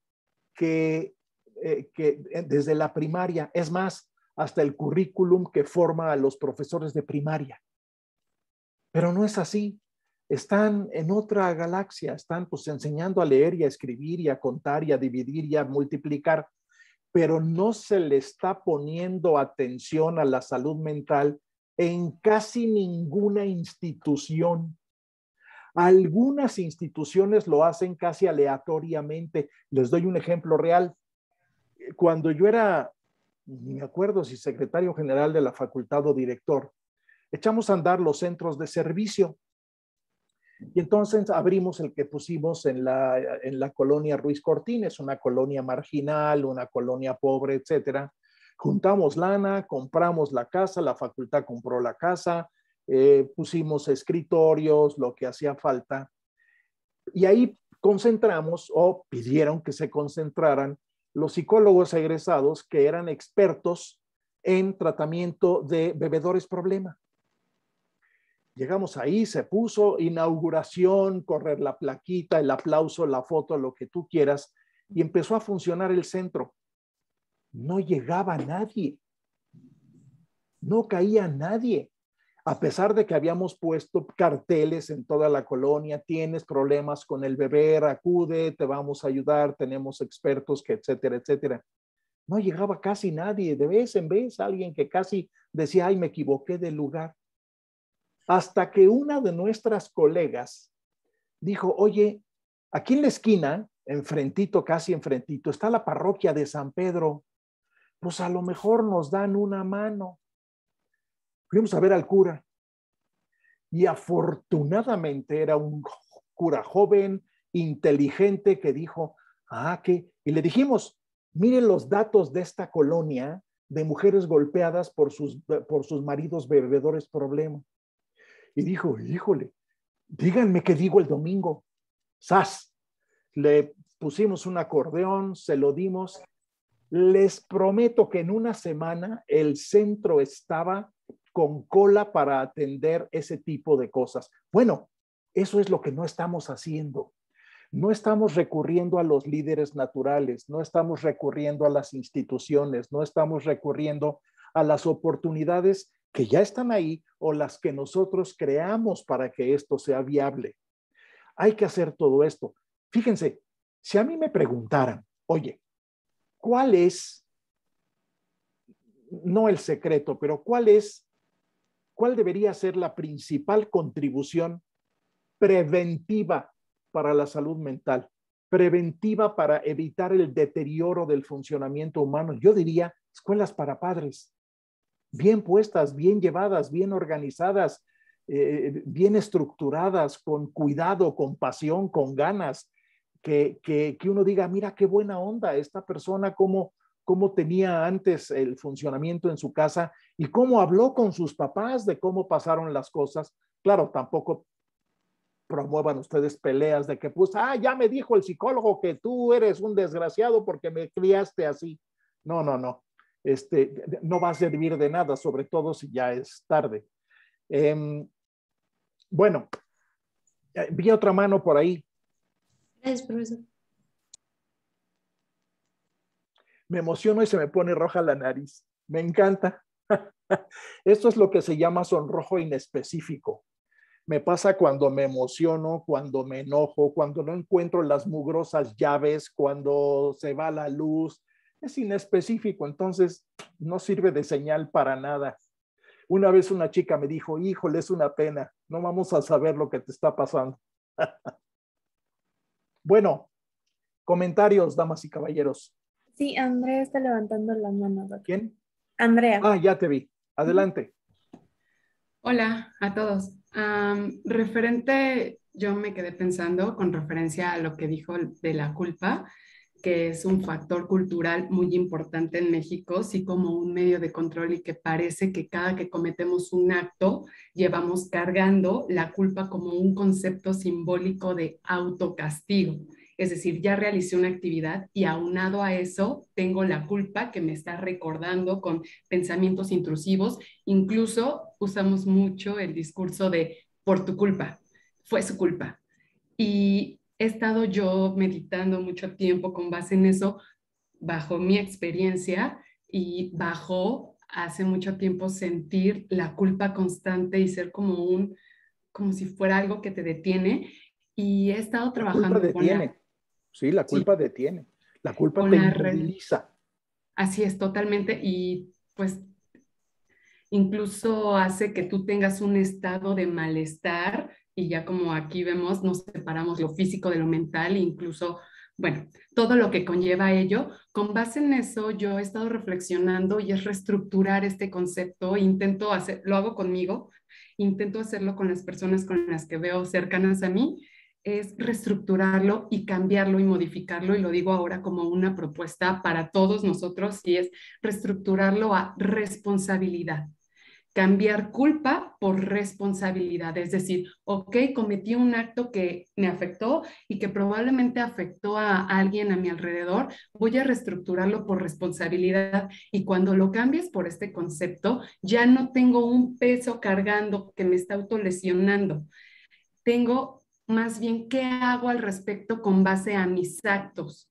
que eh, eh, desde la primaria, es más, hasta el currículum que forma a los profesores de primaria pero no es así. Están en otra galaxia, están pues enseñando a leer y a escribir y a contar y a dividir y a multiplicar, pero no se le está poniendo atención a la salud mental en casi ninguna institución. Algunas instituciones lo hacen casi aleatoriamente. Les doy un ejemplo real. Cuando yo era, me acuerdo si secretario general de la facultad o director, echamos a andar los centros de servicio. Y entonces abrimos el que pusimos en la, en la colonia Ruiz Cortines, una colonia marginal, una colonia pobre, etcétera. Juntamos lana, compramos la casa, la facultad compró la casa, eh, pusimos escritorios, lo que hacía falta. Y ahí concentramos o pidieron que se concentraran los psicólogos egresados que eran expertos en tratamiento de bebedores problema. Llegamos ahí, se puso inauguración, correr la plaquita, el aplauso, la foto, lo que tú quieras, y empezó a funcionar el centro. No llegaba nadie, no caía nadie, a pesar de que habíamos puesto carteles en toda la colonia, tienes problemas con el beber, acude, te vamos a ayudar, tenemos expertos, que etcétera, etcétera. No llegaba casi nadie, de vez en vez alguien que casi decía, ay, me equivoqué del lugar hasta que una de nuestras colegas dijo, oye, aquí en la esquina, enfrentito, casi enfrentito, está la parroquia de San Pedro, pues a lo mejor nos dan una mano. Fuimos a ver al cura y afortunadamente era un cura joven, inteligente, que dijo, ah, ¿qué? y le dijimos, miren los datos de esta colonia de mujeres golpeadas por sus, por sus maridos bebedores problema dijo, híjole, díganme qué digo el domingo. ¡Sas! Le pusimos un acordeón, se lo dimos. Les prometo que en una semana el centro estaba con cola para atender ese tipo de cosas. Bueno, eso es lo que no estamos haciendo. No estamos recurriendo a los líderes naturales, no estamos recurriendo a las instituciones, no estamos recurriendo a las oportunidades que ya están ahí o las que nosotros creamos para que esto sea viable. Hay que hacer todo esto. Fíjense, si a mí me preguntaran, oye, ¿cuál es, no el secreto, pero cuál es, cuál debería ser la principal contribución preventiva para la salud mental, preventiva para evitar el deterioro del funcionamiento humano? Yo diría escuelas para padres, bien puestas, bien llevadas, bien organizadas, eh, bien estructuradas, con cuidado, con pasión, con ganas, que, que, que uno diga, mira qué buena onda esta persona, cómo, cómo tenía antes el funcionamiento en su casa y cómo habló con sus papás de cómo pasaron las cosas. Claro, tampoco promuevan ustedes peleas de que pues, ah, ya me dijo el psicólogo que tú eres un desgraciado porque me criaste así. No, no, no este, no va a servir de nada, sobre todo si ya es tarde. Em, bueno, eh, vi otra mano por ahí. Gracias, profesor. Me emociono y se me pone roja la nariz. Me encanta. Esto es lo que se llama sonrojo inespecífico. Me pasa cuando me emociono, cuando me enojo, cuando no encuentro las mugrosas llaves, cuando se va la luz, es inespecífico, entonces no sirve de señal para nada. Una vez una chica me dijo, híjole, es una pena, no vamos a saber lo que te está pasando. bueno, comentarios, damas y caballeros. Sí, Andrea está levantando la mano. ¿Quién? Andrea. Ah, ya te vi. Adelante. Hola a todos. referente, yo me quedé pensando con referencia a lo que dijo de la culpa que es un factor cultural muy importante en México, así como un medio de control y que parece que cada que cometemos un acto llevamos cargando la culpa como un concepto simbólico de autocastigo. Es decir, ya realicé una actividad y aunado a eso tengo la culpa que me está recordando con pensamientos intrusivos. Incluso usamos mucho el discurso de por tu culpa, fue su culpa. Y he estado yo meditando mucho tiempo con base en eso, bajo mi experiencia y bajo hace mucho tiempo sentir la culpa constante y ser como un, como si fuera algo que te detiene. Y he estado trabajando. La culpa detiene. sí, la culpa detiene. La culpa te realiza. Así es, totalmente. Y pues incluso hace que tú tengas un estado de malestar y ya como aquí vemos, nos separamos lo físico de lo mental e incluso, bueno, todo lo que conlleva ello. Con base en eso, yo he estado reflexionando y es reestructurar este concepto. Intento hacer, lo hago conmigo, intento hacerlo con las personas con las que veo cercanas a mí, es reestructurarlo y cambiarlo y modificarlo, y lo digo ahora como una propuesta para todos nosotros, y es reestructurarlo a responsabilidad cambiar culpa por responsabilidad, es decir, ok, cometí un acto que me afectó y que probablemente afectó a alguien a mi alrededor, voy a reestructurarlo por responsabilidad y cuando lo cambies por este concepto, ya no tengo un peso cargando que me está autolesionando, tengo más bien qué hago al respecto con base a mis actos.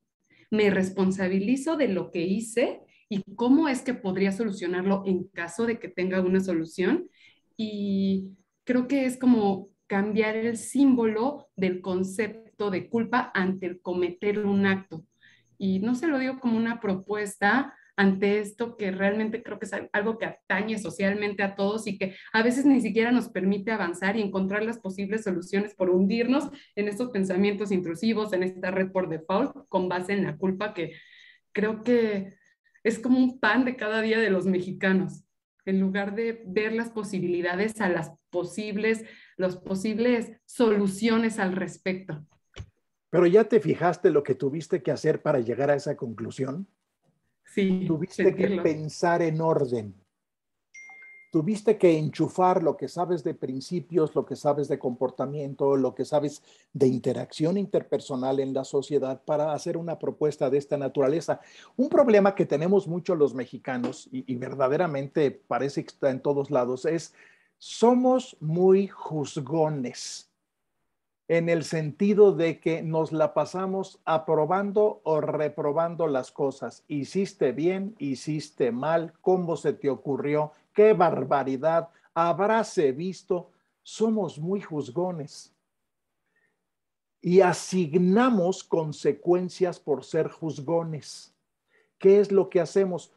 Me responsabilizo de lo que hice y cómo es que podría solucionarlo en caso de que tenga una solución. Y creo que es como cambiar el símbolo del concepto de culpa ante el cometer un acto. Y no se lo digo como una propuesta ante esto que realmente creo que es algo que atañe socialmente a todos y que a veces ni siquiera nos permite avanzar y encontrar las posibles soluciones por hundirnos en estos pensamientos intrusivos, en esta red por default, con base en la culpa que creo que es como un pan de cada día de los mexicanos, en lugar de ver las posibilidades a las posibles, las posibles soluciones al respecto. Pero ya te fijaste lo que tuviste que hacer para llegar a esa conclusión? Sí. Tuviste que pensar en orden tuviste que enchufar lo que sabes de principios, lo que sabes de comportamiento, lo que sabes de interacción interpersonal en la sociedad para hacer una propuesta de esta naturaleza. Un problema que tenemos muchos los mexicanos y, y verdaderamente parece que está en todos lados es somos muy juzgones en el sentido de que nos la pasamos aprobando o reprobando las cosas. Hiciste bien, hiciste mal, cómo se te ocurrió qué barbaridad, habráse visto, somos muy juzgones y asignamos consecuencias por ser juzgones. ¿Qué es lo que hacemos?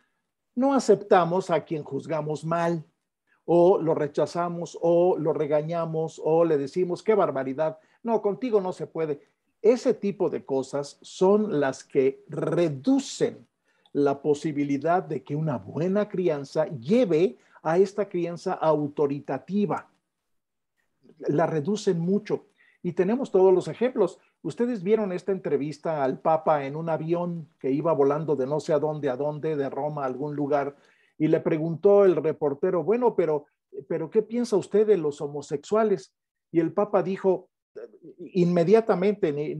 No aceptamos a quien juzgamos mal o lo rechazamos o lo regañamos o le decimos, qué barbaridad, no, contigo no se puede. Ese tipo de cosas son las que reducen la posibilidad de que una buena crianza lleve a esta crianza autoritativa. La reducen mucho. Y tenemos todos los ejemplos. Ustedes vieron esta entrevista al Papa en un avión que iba volando de no sé a dónde, a dónde, de Roma a algún lugar, y le preguntó el reportero, bueno, pero, pero ¿qué piensa usted de los homosexuales? Y el Papa dijo, inmediatamente,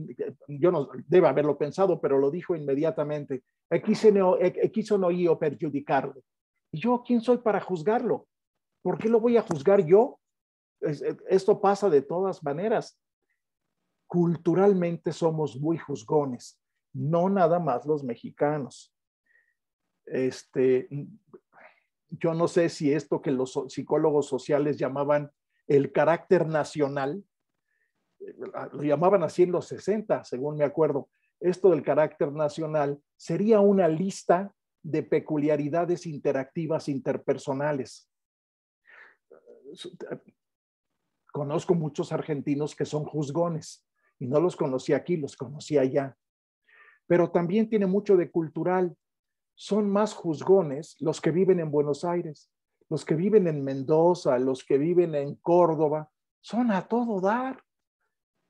yo no debo haberlo pensado, pero lo dijo inmediatamente, quiso no, quiso no yo perjudicarlo. ¿Y yo quién soy para juzgarlo? ¿Por qué lo voy a juzgar yo? Eh, esto pasa de todas maneras. Culturalmente somos muy juzgones, no nada más los mexicanos. Este, yo no sé si esto que los psicólogos sociales llamaban el carácter nacional, lo llamaban así en los 60, según me acuerdo, esto del carácter nacional, sería una lista de peculiaridades interactivas interpersonales. Eh, conozco muchos argentinos que son juzgones y no los conocí aquí, los conocí allá. Pero también tiene mucho de cultural. Son más juzgones los que viven en Buenos Aires, los que viven en Mendoza, los que viven en Córdoba. Son a todo dar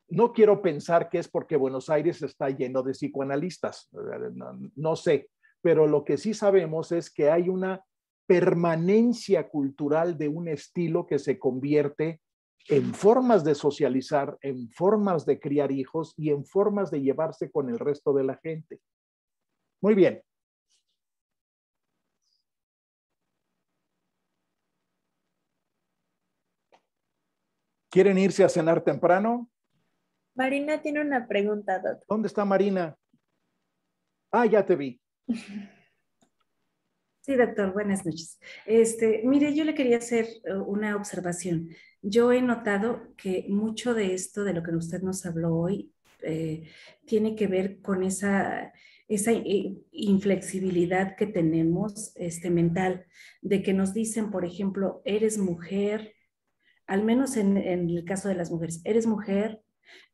no quiero pensar que es porque Buenos Aires está lleno de psicoanalistas, eh, no, sé, pero lo que sí sabemos es que hay una permanencia cultural de un estilo que se convierte en formas de socializar, en formas de criar hijos y en formas de llevarse con el resto de la gente. Muy bien. ¿Quieren irse a cenar temprano? Marina tiene una pregunta, doctor. ¿Dónde está Marina? Ah, ya te vi. Sí, doctor, buenas noches. Este, mire, yo le quería hacer eh, una observación. Yo he notado que mucho de esto, de lo que usted nos habló hoy, eh, tiene que ver con esa, esa eh, inflexibilidad que tenemos este, mental, de que nos dicen, por ejemplo, eres mujer, al menos en el caso de las mujeres, eres mujer,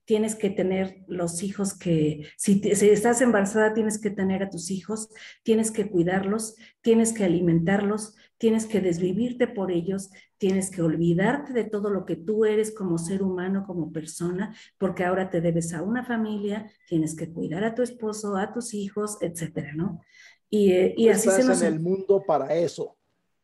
tienes que tener los hijos que, si, estás embarazada, tienes que tener a tus hijos, tienes que cuidarlos, tienes que alimentarlos, tienes que desvivirte por ellos, tienes que olvidarte de todo lo que tú eres como ser humano, como persona, porque ahora te debes a una familia, tienes que cuidar a tu esposo, a tus hijos, etcétera, ¿no? Y, eh, así se nos... en el mundo para eso.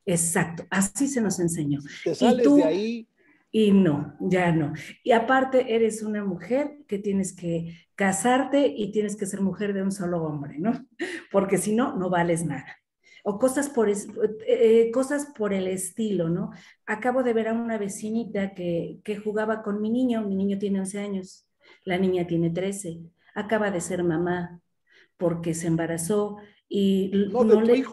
Exacto, así se nos enseñó. Te y ahí y no, ya no. Y aparte eres una mujer que tienes que casarte y tienes que ser mujer de un solo hombre, ¿no? Porque si no, no vales nada. O cosas por, eh, cosas por el estilo, ¿no? Acabo de ver a una vecinita que, jugaba con mi niño, mi niño tiene 11 años, la niña tiene 13, acaba de ser mamá porque se embarazó y... No, le...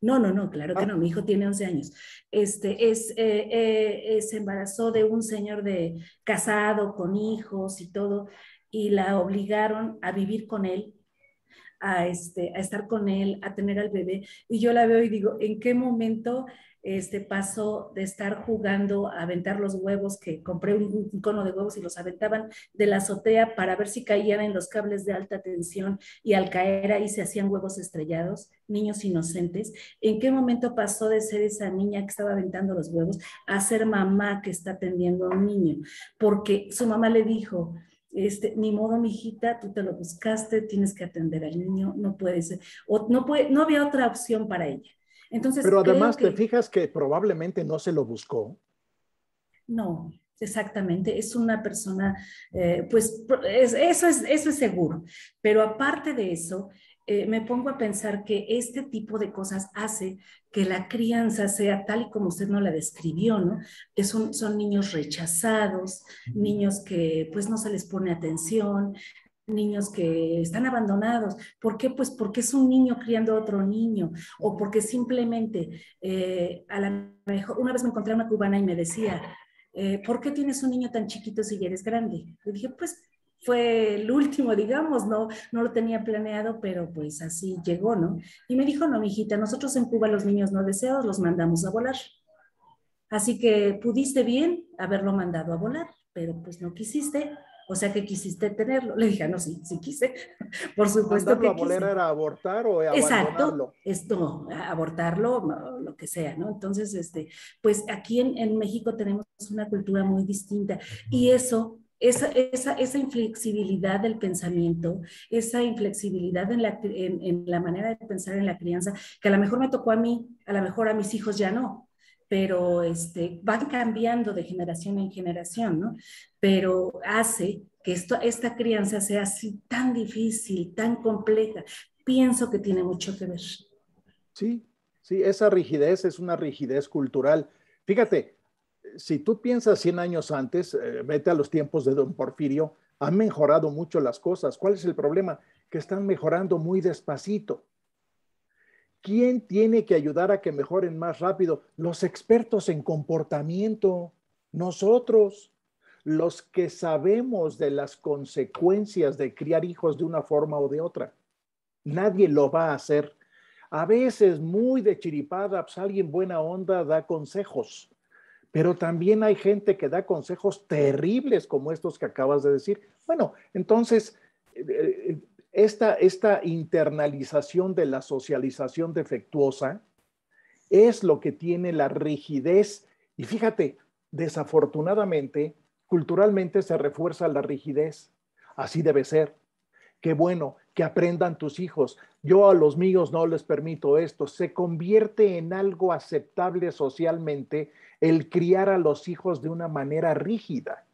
No, no, no, claro que ah. no, mi hijo tiene 11 años. Este, es, eh, eh, eh, se embarazó de un señor de casado, con hijos y todo, y la obligaron a vivir con él, a, este, a estar con él, a tener al bebé. Y yo la veo y digo, ¿en qué momento este paso de estar jugando a aventar los huevos, que compré un, icono cono de huevos y los aventaban de la azotea para ver si caían en los cables de alta tensión y al caer ahí se hacían huevos estrellados, niños inocentes. ¿En qué momento pasó de ser esa niña que estaba aventando los huevos a ser mamá que está atendiendo a un niño? Porque su mamá le dijo, este, ni modo, mijita, tú te lo buscaste, tienes que atender al niño, no puede ser, o no, puede, no había otra opción para ella. Pero además te fijas que probablemente no se lo buscó. No, exactamente. Es una persona, eh, pues eso, es, eso es seguro. Pero aparte de eso, eh, me pongo a pensar que este tipo de cosas hace que la crianza sea tal y como usted no la describió, ¿no? Que son, son niños rechazados, niños que pues no se les pone atención, niños que están abandonados. ¿Por qué? Pues porque es un niño criando otro niño o porque simplemente, eh, a la una vez me encontré a una cubana y me decía, eh, ¿por qué tienes un niño tan chiquito si eres grande? Le dije, pues fue el último, digamos, no, no lo tenía planeado, pero pues así llegó, ¿no? Y me dijo, no, mijita, nosotros en Cuba los niños no deseados los mandamos a volar. Así que pudiste bien haberlo mandado a volar, pero pues no quisiste o sea que quisiste tenerlo. Le dije, ah, no, sí, sí quise, por supuesto que a era abortar o Exacto, esto, abortarlo, lo que sea, ¿no? Entonces, este, pues aquí en, México tenemos una cultura muy distinta y eso esa, esa, esa, inflexibilidad del pensamiento, esa inflexibilidad en la, en la, manera de pensar en la crianza, que a lo mejor me tocó a mí, a lo mejor a mis hijos ya no, pero este, van cambiando de generación en generación, ¿no? Pero hace que esta crianza sea así tan difícil, tan compleja. Pienso que tiene mucho que ver. Sí, sí, esa rigidez es una rigidez cultural. Fíjate, si tú piensas 100 años antes, eh, vete a los tiempos de don Porfirio, han mejorado mucho las cosas. ¿Cuál es el problema? Que están mejorando muy despacito. ¿Quién tiene que ayudar a que mejoren más rápido? Los expertos en comportamiento, nosotros, los que sabemos de las consecuencias de criar hijos de una forma o de otra. Nadie lo va a hacer. A veces, muy de chiripada, pues, alguien buena onda da consejos, pero también hay gente que da consejos terribles como estos que acabas de decir. Bueno, entonces, eh, eh, esta, internalización de la socialización defectuosa es lo que tiene la rigidez. Y fíjate, desafortunadamente, culturalmente se refuerza la rigidez. Así debe ser. Qué bueno que aprendan tus hijos. Yo a los míos no les permito esto. Se convierte en algo aceptable socialmente el criar a los hijos de una manera rígida.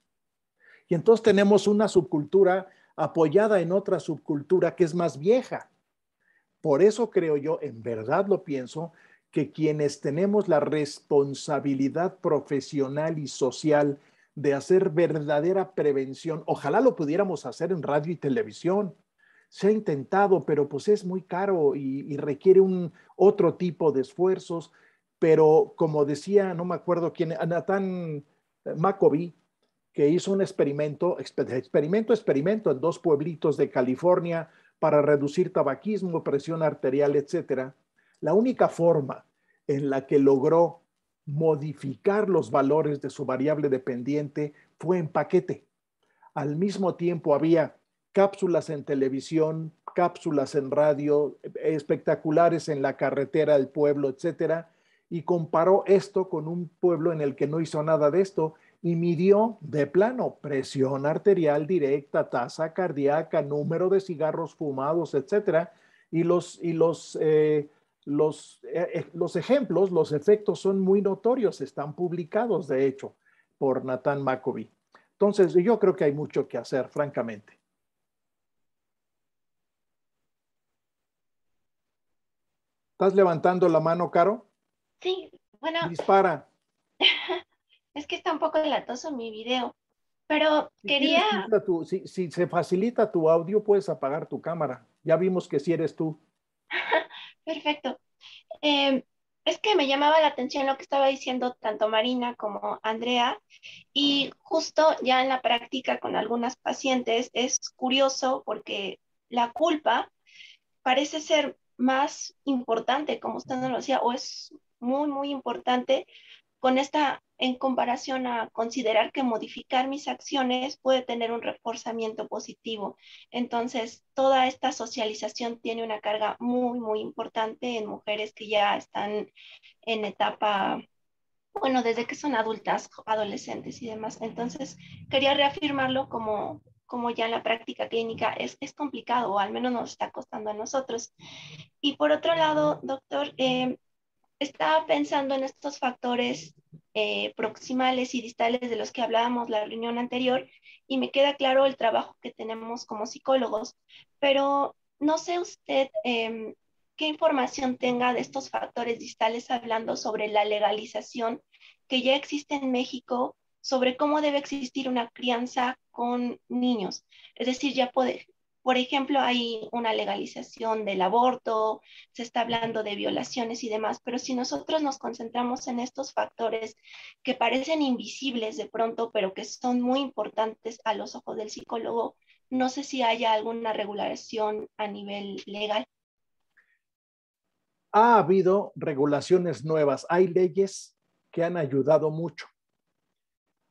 Y entonces tenemos una subcultura apoyada en otra subcultura que es más vieja. Por eso creo yo, en verdad lo pienso, que quienes tenemos la responsabilidad profesional y social de hacer verdadera prevención, ojalá lo pudiéramos hacer en radio y televisión. Se ha intentado, pero pues es muy caro y, requiere un otro tipo de esfuerzos. Pero como decía, no me acuerdo quién, Natán Macoby, que hizo un experimento, experimento, experimento en dos pueblitos de California para reducir tabaquismo, presión arterial, etcétera, la única forma en la que logró modificar los valores de su variable dependiente fue en paquete. Al mismo tiempo había cápsulas en televisión, cápsulas en radio, espectaculares en la carretera del pueblo, etcétera, y comparó esto con un pueblo en el que no hizo nada de esto y midió de plano presión arterial directa, tasa cardíaca, número de cigarros fumados, etcétera, y los, y los, eh, los, eh, eh, los ejemplos, los efectos son muy notorios, están publicados de hecho por Nathan Macoby. Entonces, yo creo que hay mucho que hacer, francamente. ¿Estás levantando la mano, Caro? Sí, bueno. Dispara. es que está un poco latoso mi video, pero quería... si, se facilita tu audio, puedes apagar tu cámara. Ya vimos que si eres tú. Perfecto. Em, es que me llamaba la atención lo que estaba diciendo tanto Marina como Andrea y justo ya en la práctica con algunas pacientes es curioso porque la culpa parece ser más importante, como usted nos lo decía, o es muy, muy importante con esta en comparación a considerar que modificar mis acciones puede tener un reforzamiento positivo. Entonces, toda esta socialización tiene una carga muy, muy importante en mujeres que ya están en etapa, bueno, desde que son adultas, adolescentes y demás. Entonces, quería reafirmarlo como, como ya en la práctica clínica es, es complicado, o al menos nos está costando a nosotros. Y por otro lado, doctor, eh, estaba pensando en estos factores eh, proximales y distales de los que hablábamos la reunión anterior y me queda claro el trabajo que tenemos como psicólogos, pero no sé usted em, qué información tenga de estos factores distales hablando sobre la legalización que ya existe en México sobre cómo debe existir una crianza con niños. Es decir, ya, puede, por ejemplo, hay una legalización del aborto, se está hablando de violaciones y demás, pero si nosotros nos concentramos en estos factores que parecen invisibles de pronto, pero que son muy importantes a los ojos del psicólogo, no sé si haya alguna regulación a nivel legal. Ha habido regulaciones nuevas, hay leyes que han ayudado mucho.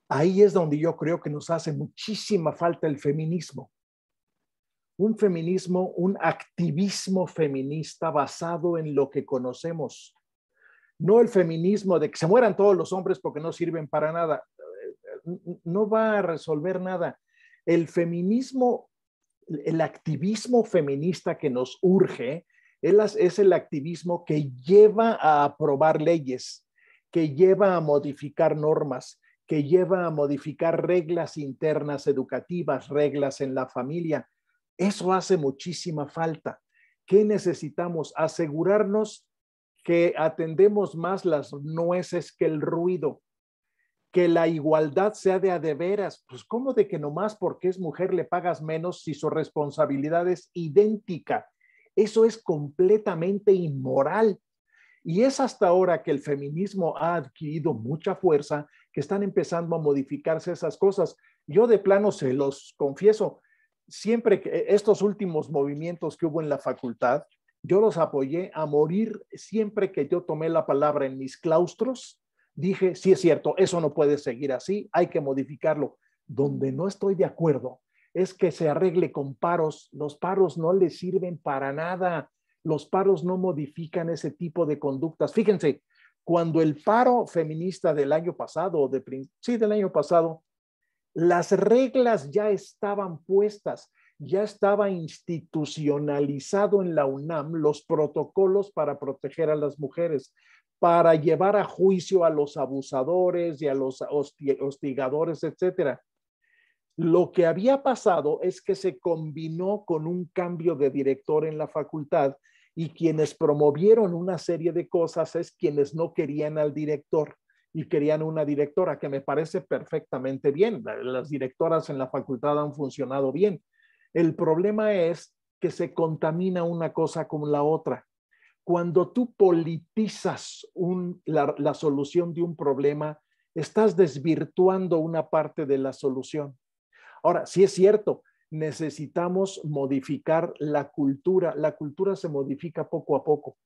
Ahí es donde yo creo que nos hace muchísima falta el feminismo un feminismo, un activismo feminista basado en lo que conocemos. No el feminismo de que se mueran todos los hombres porque no sirven para nada. No va a resolver nada. El feminismo, el activismo feminista que nos urge es el activismo que lleva a aprobar leyes, que lleva a modificar normas, que lleva a modificar reglas internas educativas, reglas en la familia, eso hace muchísima falta. ¿Qué necesitamos? Asegurarnos que atendemos más las nueces que el ruido, que la igualdad sea de a de veras. Pues ¿cómo de que nomás porque es mujer le pagas menos si su responsabilidad es idéntica? Eso es completamente inmoral. Y es hasta ahora que el feminismo ha adquirido mucha fuerza, que están empezando a modificarse esas cosas. Yo de plano se los confieso, siempre que e, estos últimos movimientos que hubo en la facultad, yo los apoyé a morir siempre que yo tomé la palabra en mis claustros. Dije, sí es cierto, eso no puede seguir así, hay que modificarlo. Donde no estoy de acuerdo es que se arregle con paros. Los paros no le sirven para nada. Los paros no modifican ese tipo de conductas. Fíjense, cuando el paro feminista del año pasado, de, sí, del año pasado, las reglas ya estaban puestas, ya estaba institucionalizado en la UNAM los protocolos para proteger a las mujeres, para llevar a juicio a los abusadores y a los hostigadores, etcétera. Lo que había pasado es que se combinó con un cambio de director en la facultad y quienes promovieron una serie de cosas es quienes no querían al director y querían una directora, que me parece perfectamente bien. Las directoras en la facultad han funcionado bien. El problema es que se contamina una cosa con la otra. Cuando tú politizas la, la solución de un problema, estás desvirtuando una parte de la solución. Ahora, sí es cierto, necesitamos modificar la cultura. La cultura se modifica poco a poco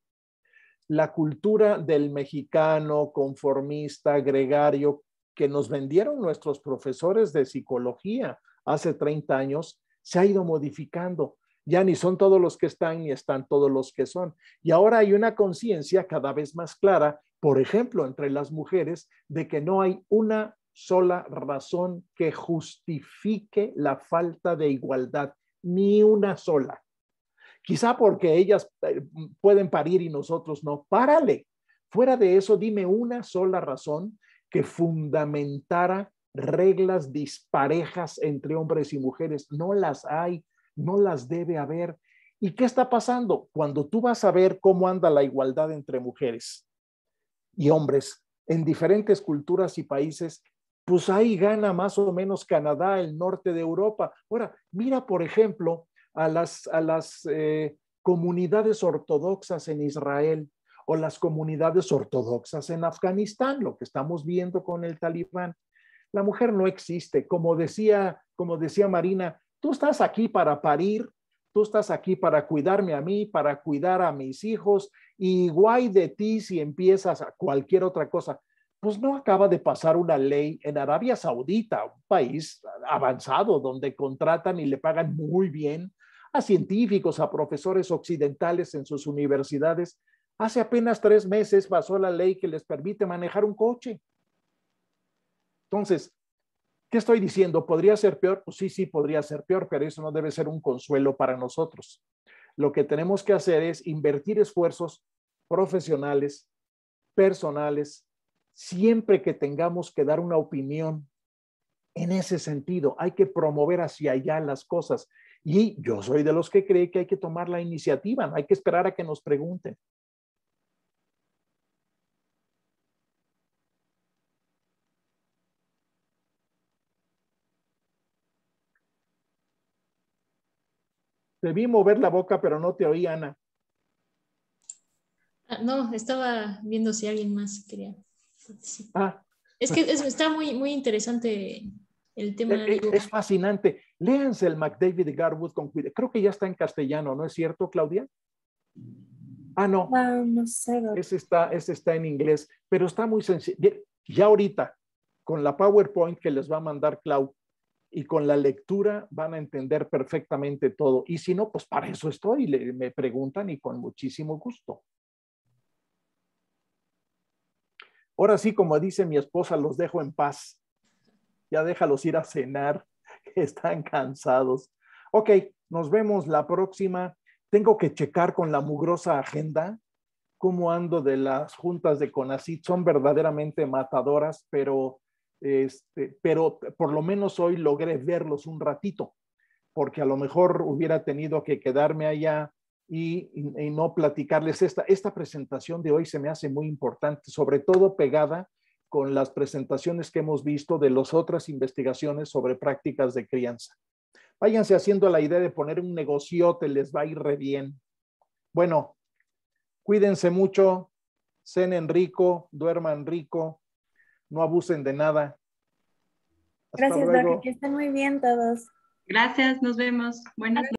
la cultura del mexicano conformista, gregario, que nos vendieron nuestros profesores de psicología hace 30 años, se ha ido modificando. Ya ni son todos los que están, ni están todos los que son. Y ahora hay una conciencia cada vez más clara, por ejemplo, entre las mujeres, de que no hay una sola razón que justifique la falta de igualdad, ni una sola. Quizá porque ellas eh, pueden parir y nosotros no. Párale. Fuera de eso, dime una sola razón que fundamentara reglas disparejas entre hombres y mujeres. No las hay, no las debe haber. ¿Y qué está pasando? Cuando tú vas a ver cómo anda la igualdad entre mujeres y hombres en diferentes culturas y países, pues ahí gana más o menos Canadá, el norte de Europa. Ahora, mira, por ejemplo, a las, eh, comunidades ortodoxas en Israel o las comunidades ortodoxas en Afganistán, lo que estamos viendo con el talibán. La mujer no existe, como decía, como decía Marina, tú estás aquí para parir, tú estás aquí para cuidarme a mí, para cuidar a mis hijos, y guay de ti si empiezas a cualquier otra cosa. Pues no acaba de pasar una ley en Arabia Saudita, un país avanzado donde contratan y le pagan muy bien científicos, a profesores occidentales en sus universidades. Hace apenas tres meses pasó la ley que les permite manejar un coche. Entonces, ¿qué estoy diciendo? ¿Podría ser peor? Pues sí, sí, podría ser peor, pero eso no debe ser un consuelo para nosotros. Lo que tenemos que hacer es invertir esfuerzos profesionales, personales, siempre que tengamos que dar una opinión en ese sentido. Hay que promover hacia allá las cosas y yo soy de los que cree que hay que tomar la iniciativa, no hay que esperar a que nos pregunten. Te vi mover la boca, pero no te oí, Ana. Ah, no, estaba viendo si alguien más quería participar. Ah. Es que está muy, muy interesante el tema. Eh, eh, es, fascinante. Léanse el McDavid Garwood con cuidado. Creo que ya está en castellano, ¿no es cierto, Claudia? Ah, no. Ah, ese está, está en inglés, pero está muy sencillo. Ya ahorita, con la PowerPoint que les va a mandar Clau y con la lectura van a entender perfectamente todo. Y si no, pues para eso estoy. Le, me preguntan y con muchísimo gusto. Ahora sí, como dice mi esposa, los dejo en paz. Ya déjalos ir a cenar. están cansados. Ok, nos vemos la próxima. Tengo que checar con la mugrosa agenda cómo ando de las juntas de CONACIT. Son verdaderamente matadoras, pero, este, pero por lo menos hoy logré verlos un ratito, porque a lo mejor hubiera tenido que quedarme allá y, no platicarles esta. Esta presentación de hoy se me hace muy importante, sobre todo pegada con las presentaciones que hemos visto de las otras investigaciones sobre prácticas de crianza. Váyanse haciendo la idea de poner un negociote, les va a ir re bien. Bueno, cuídense mucho, cenen rico, duerman rico, no abusen de nada. Gracias, Jorge, que estén muy bien todos. Gracias, nos vemos. Buenas noches.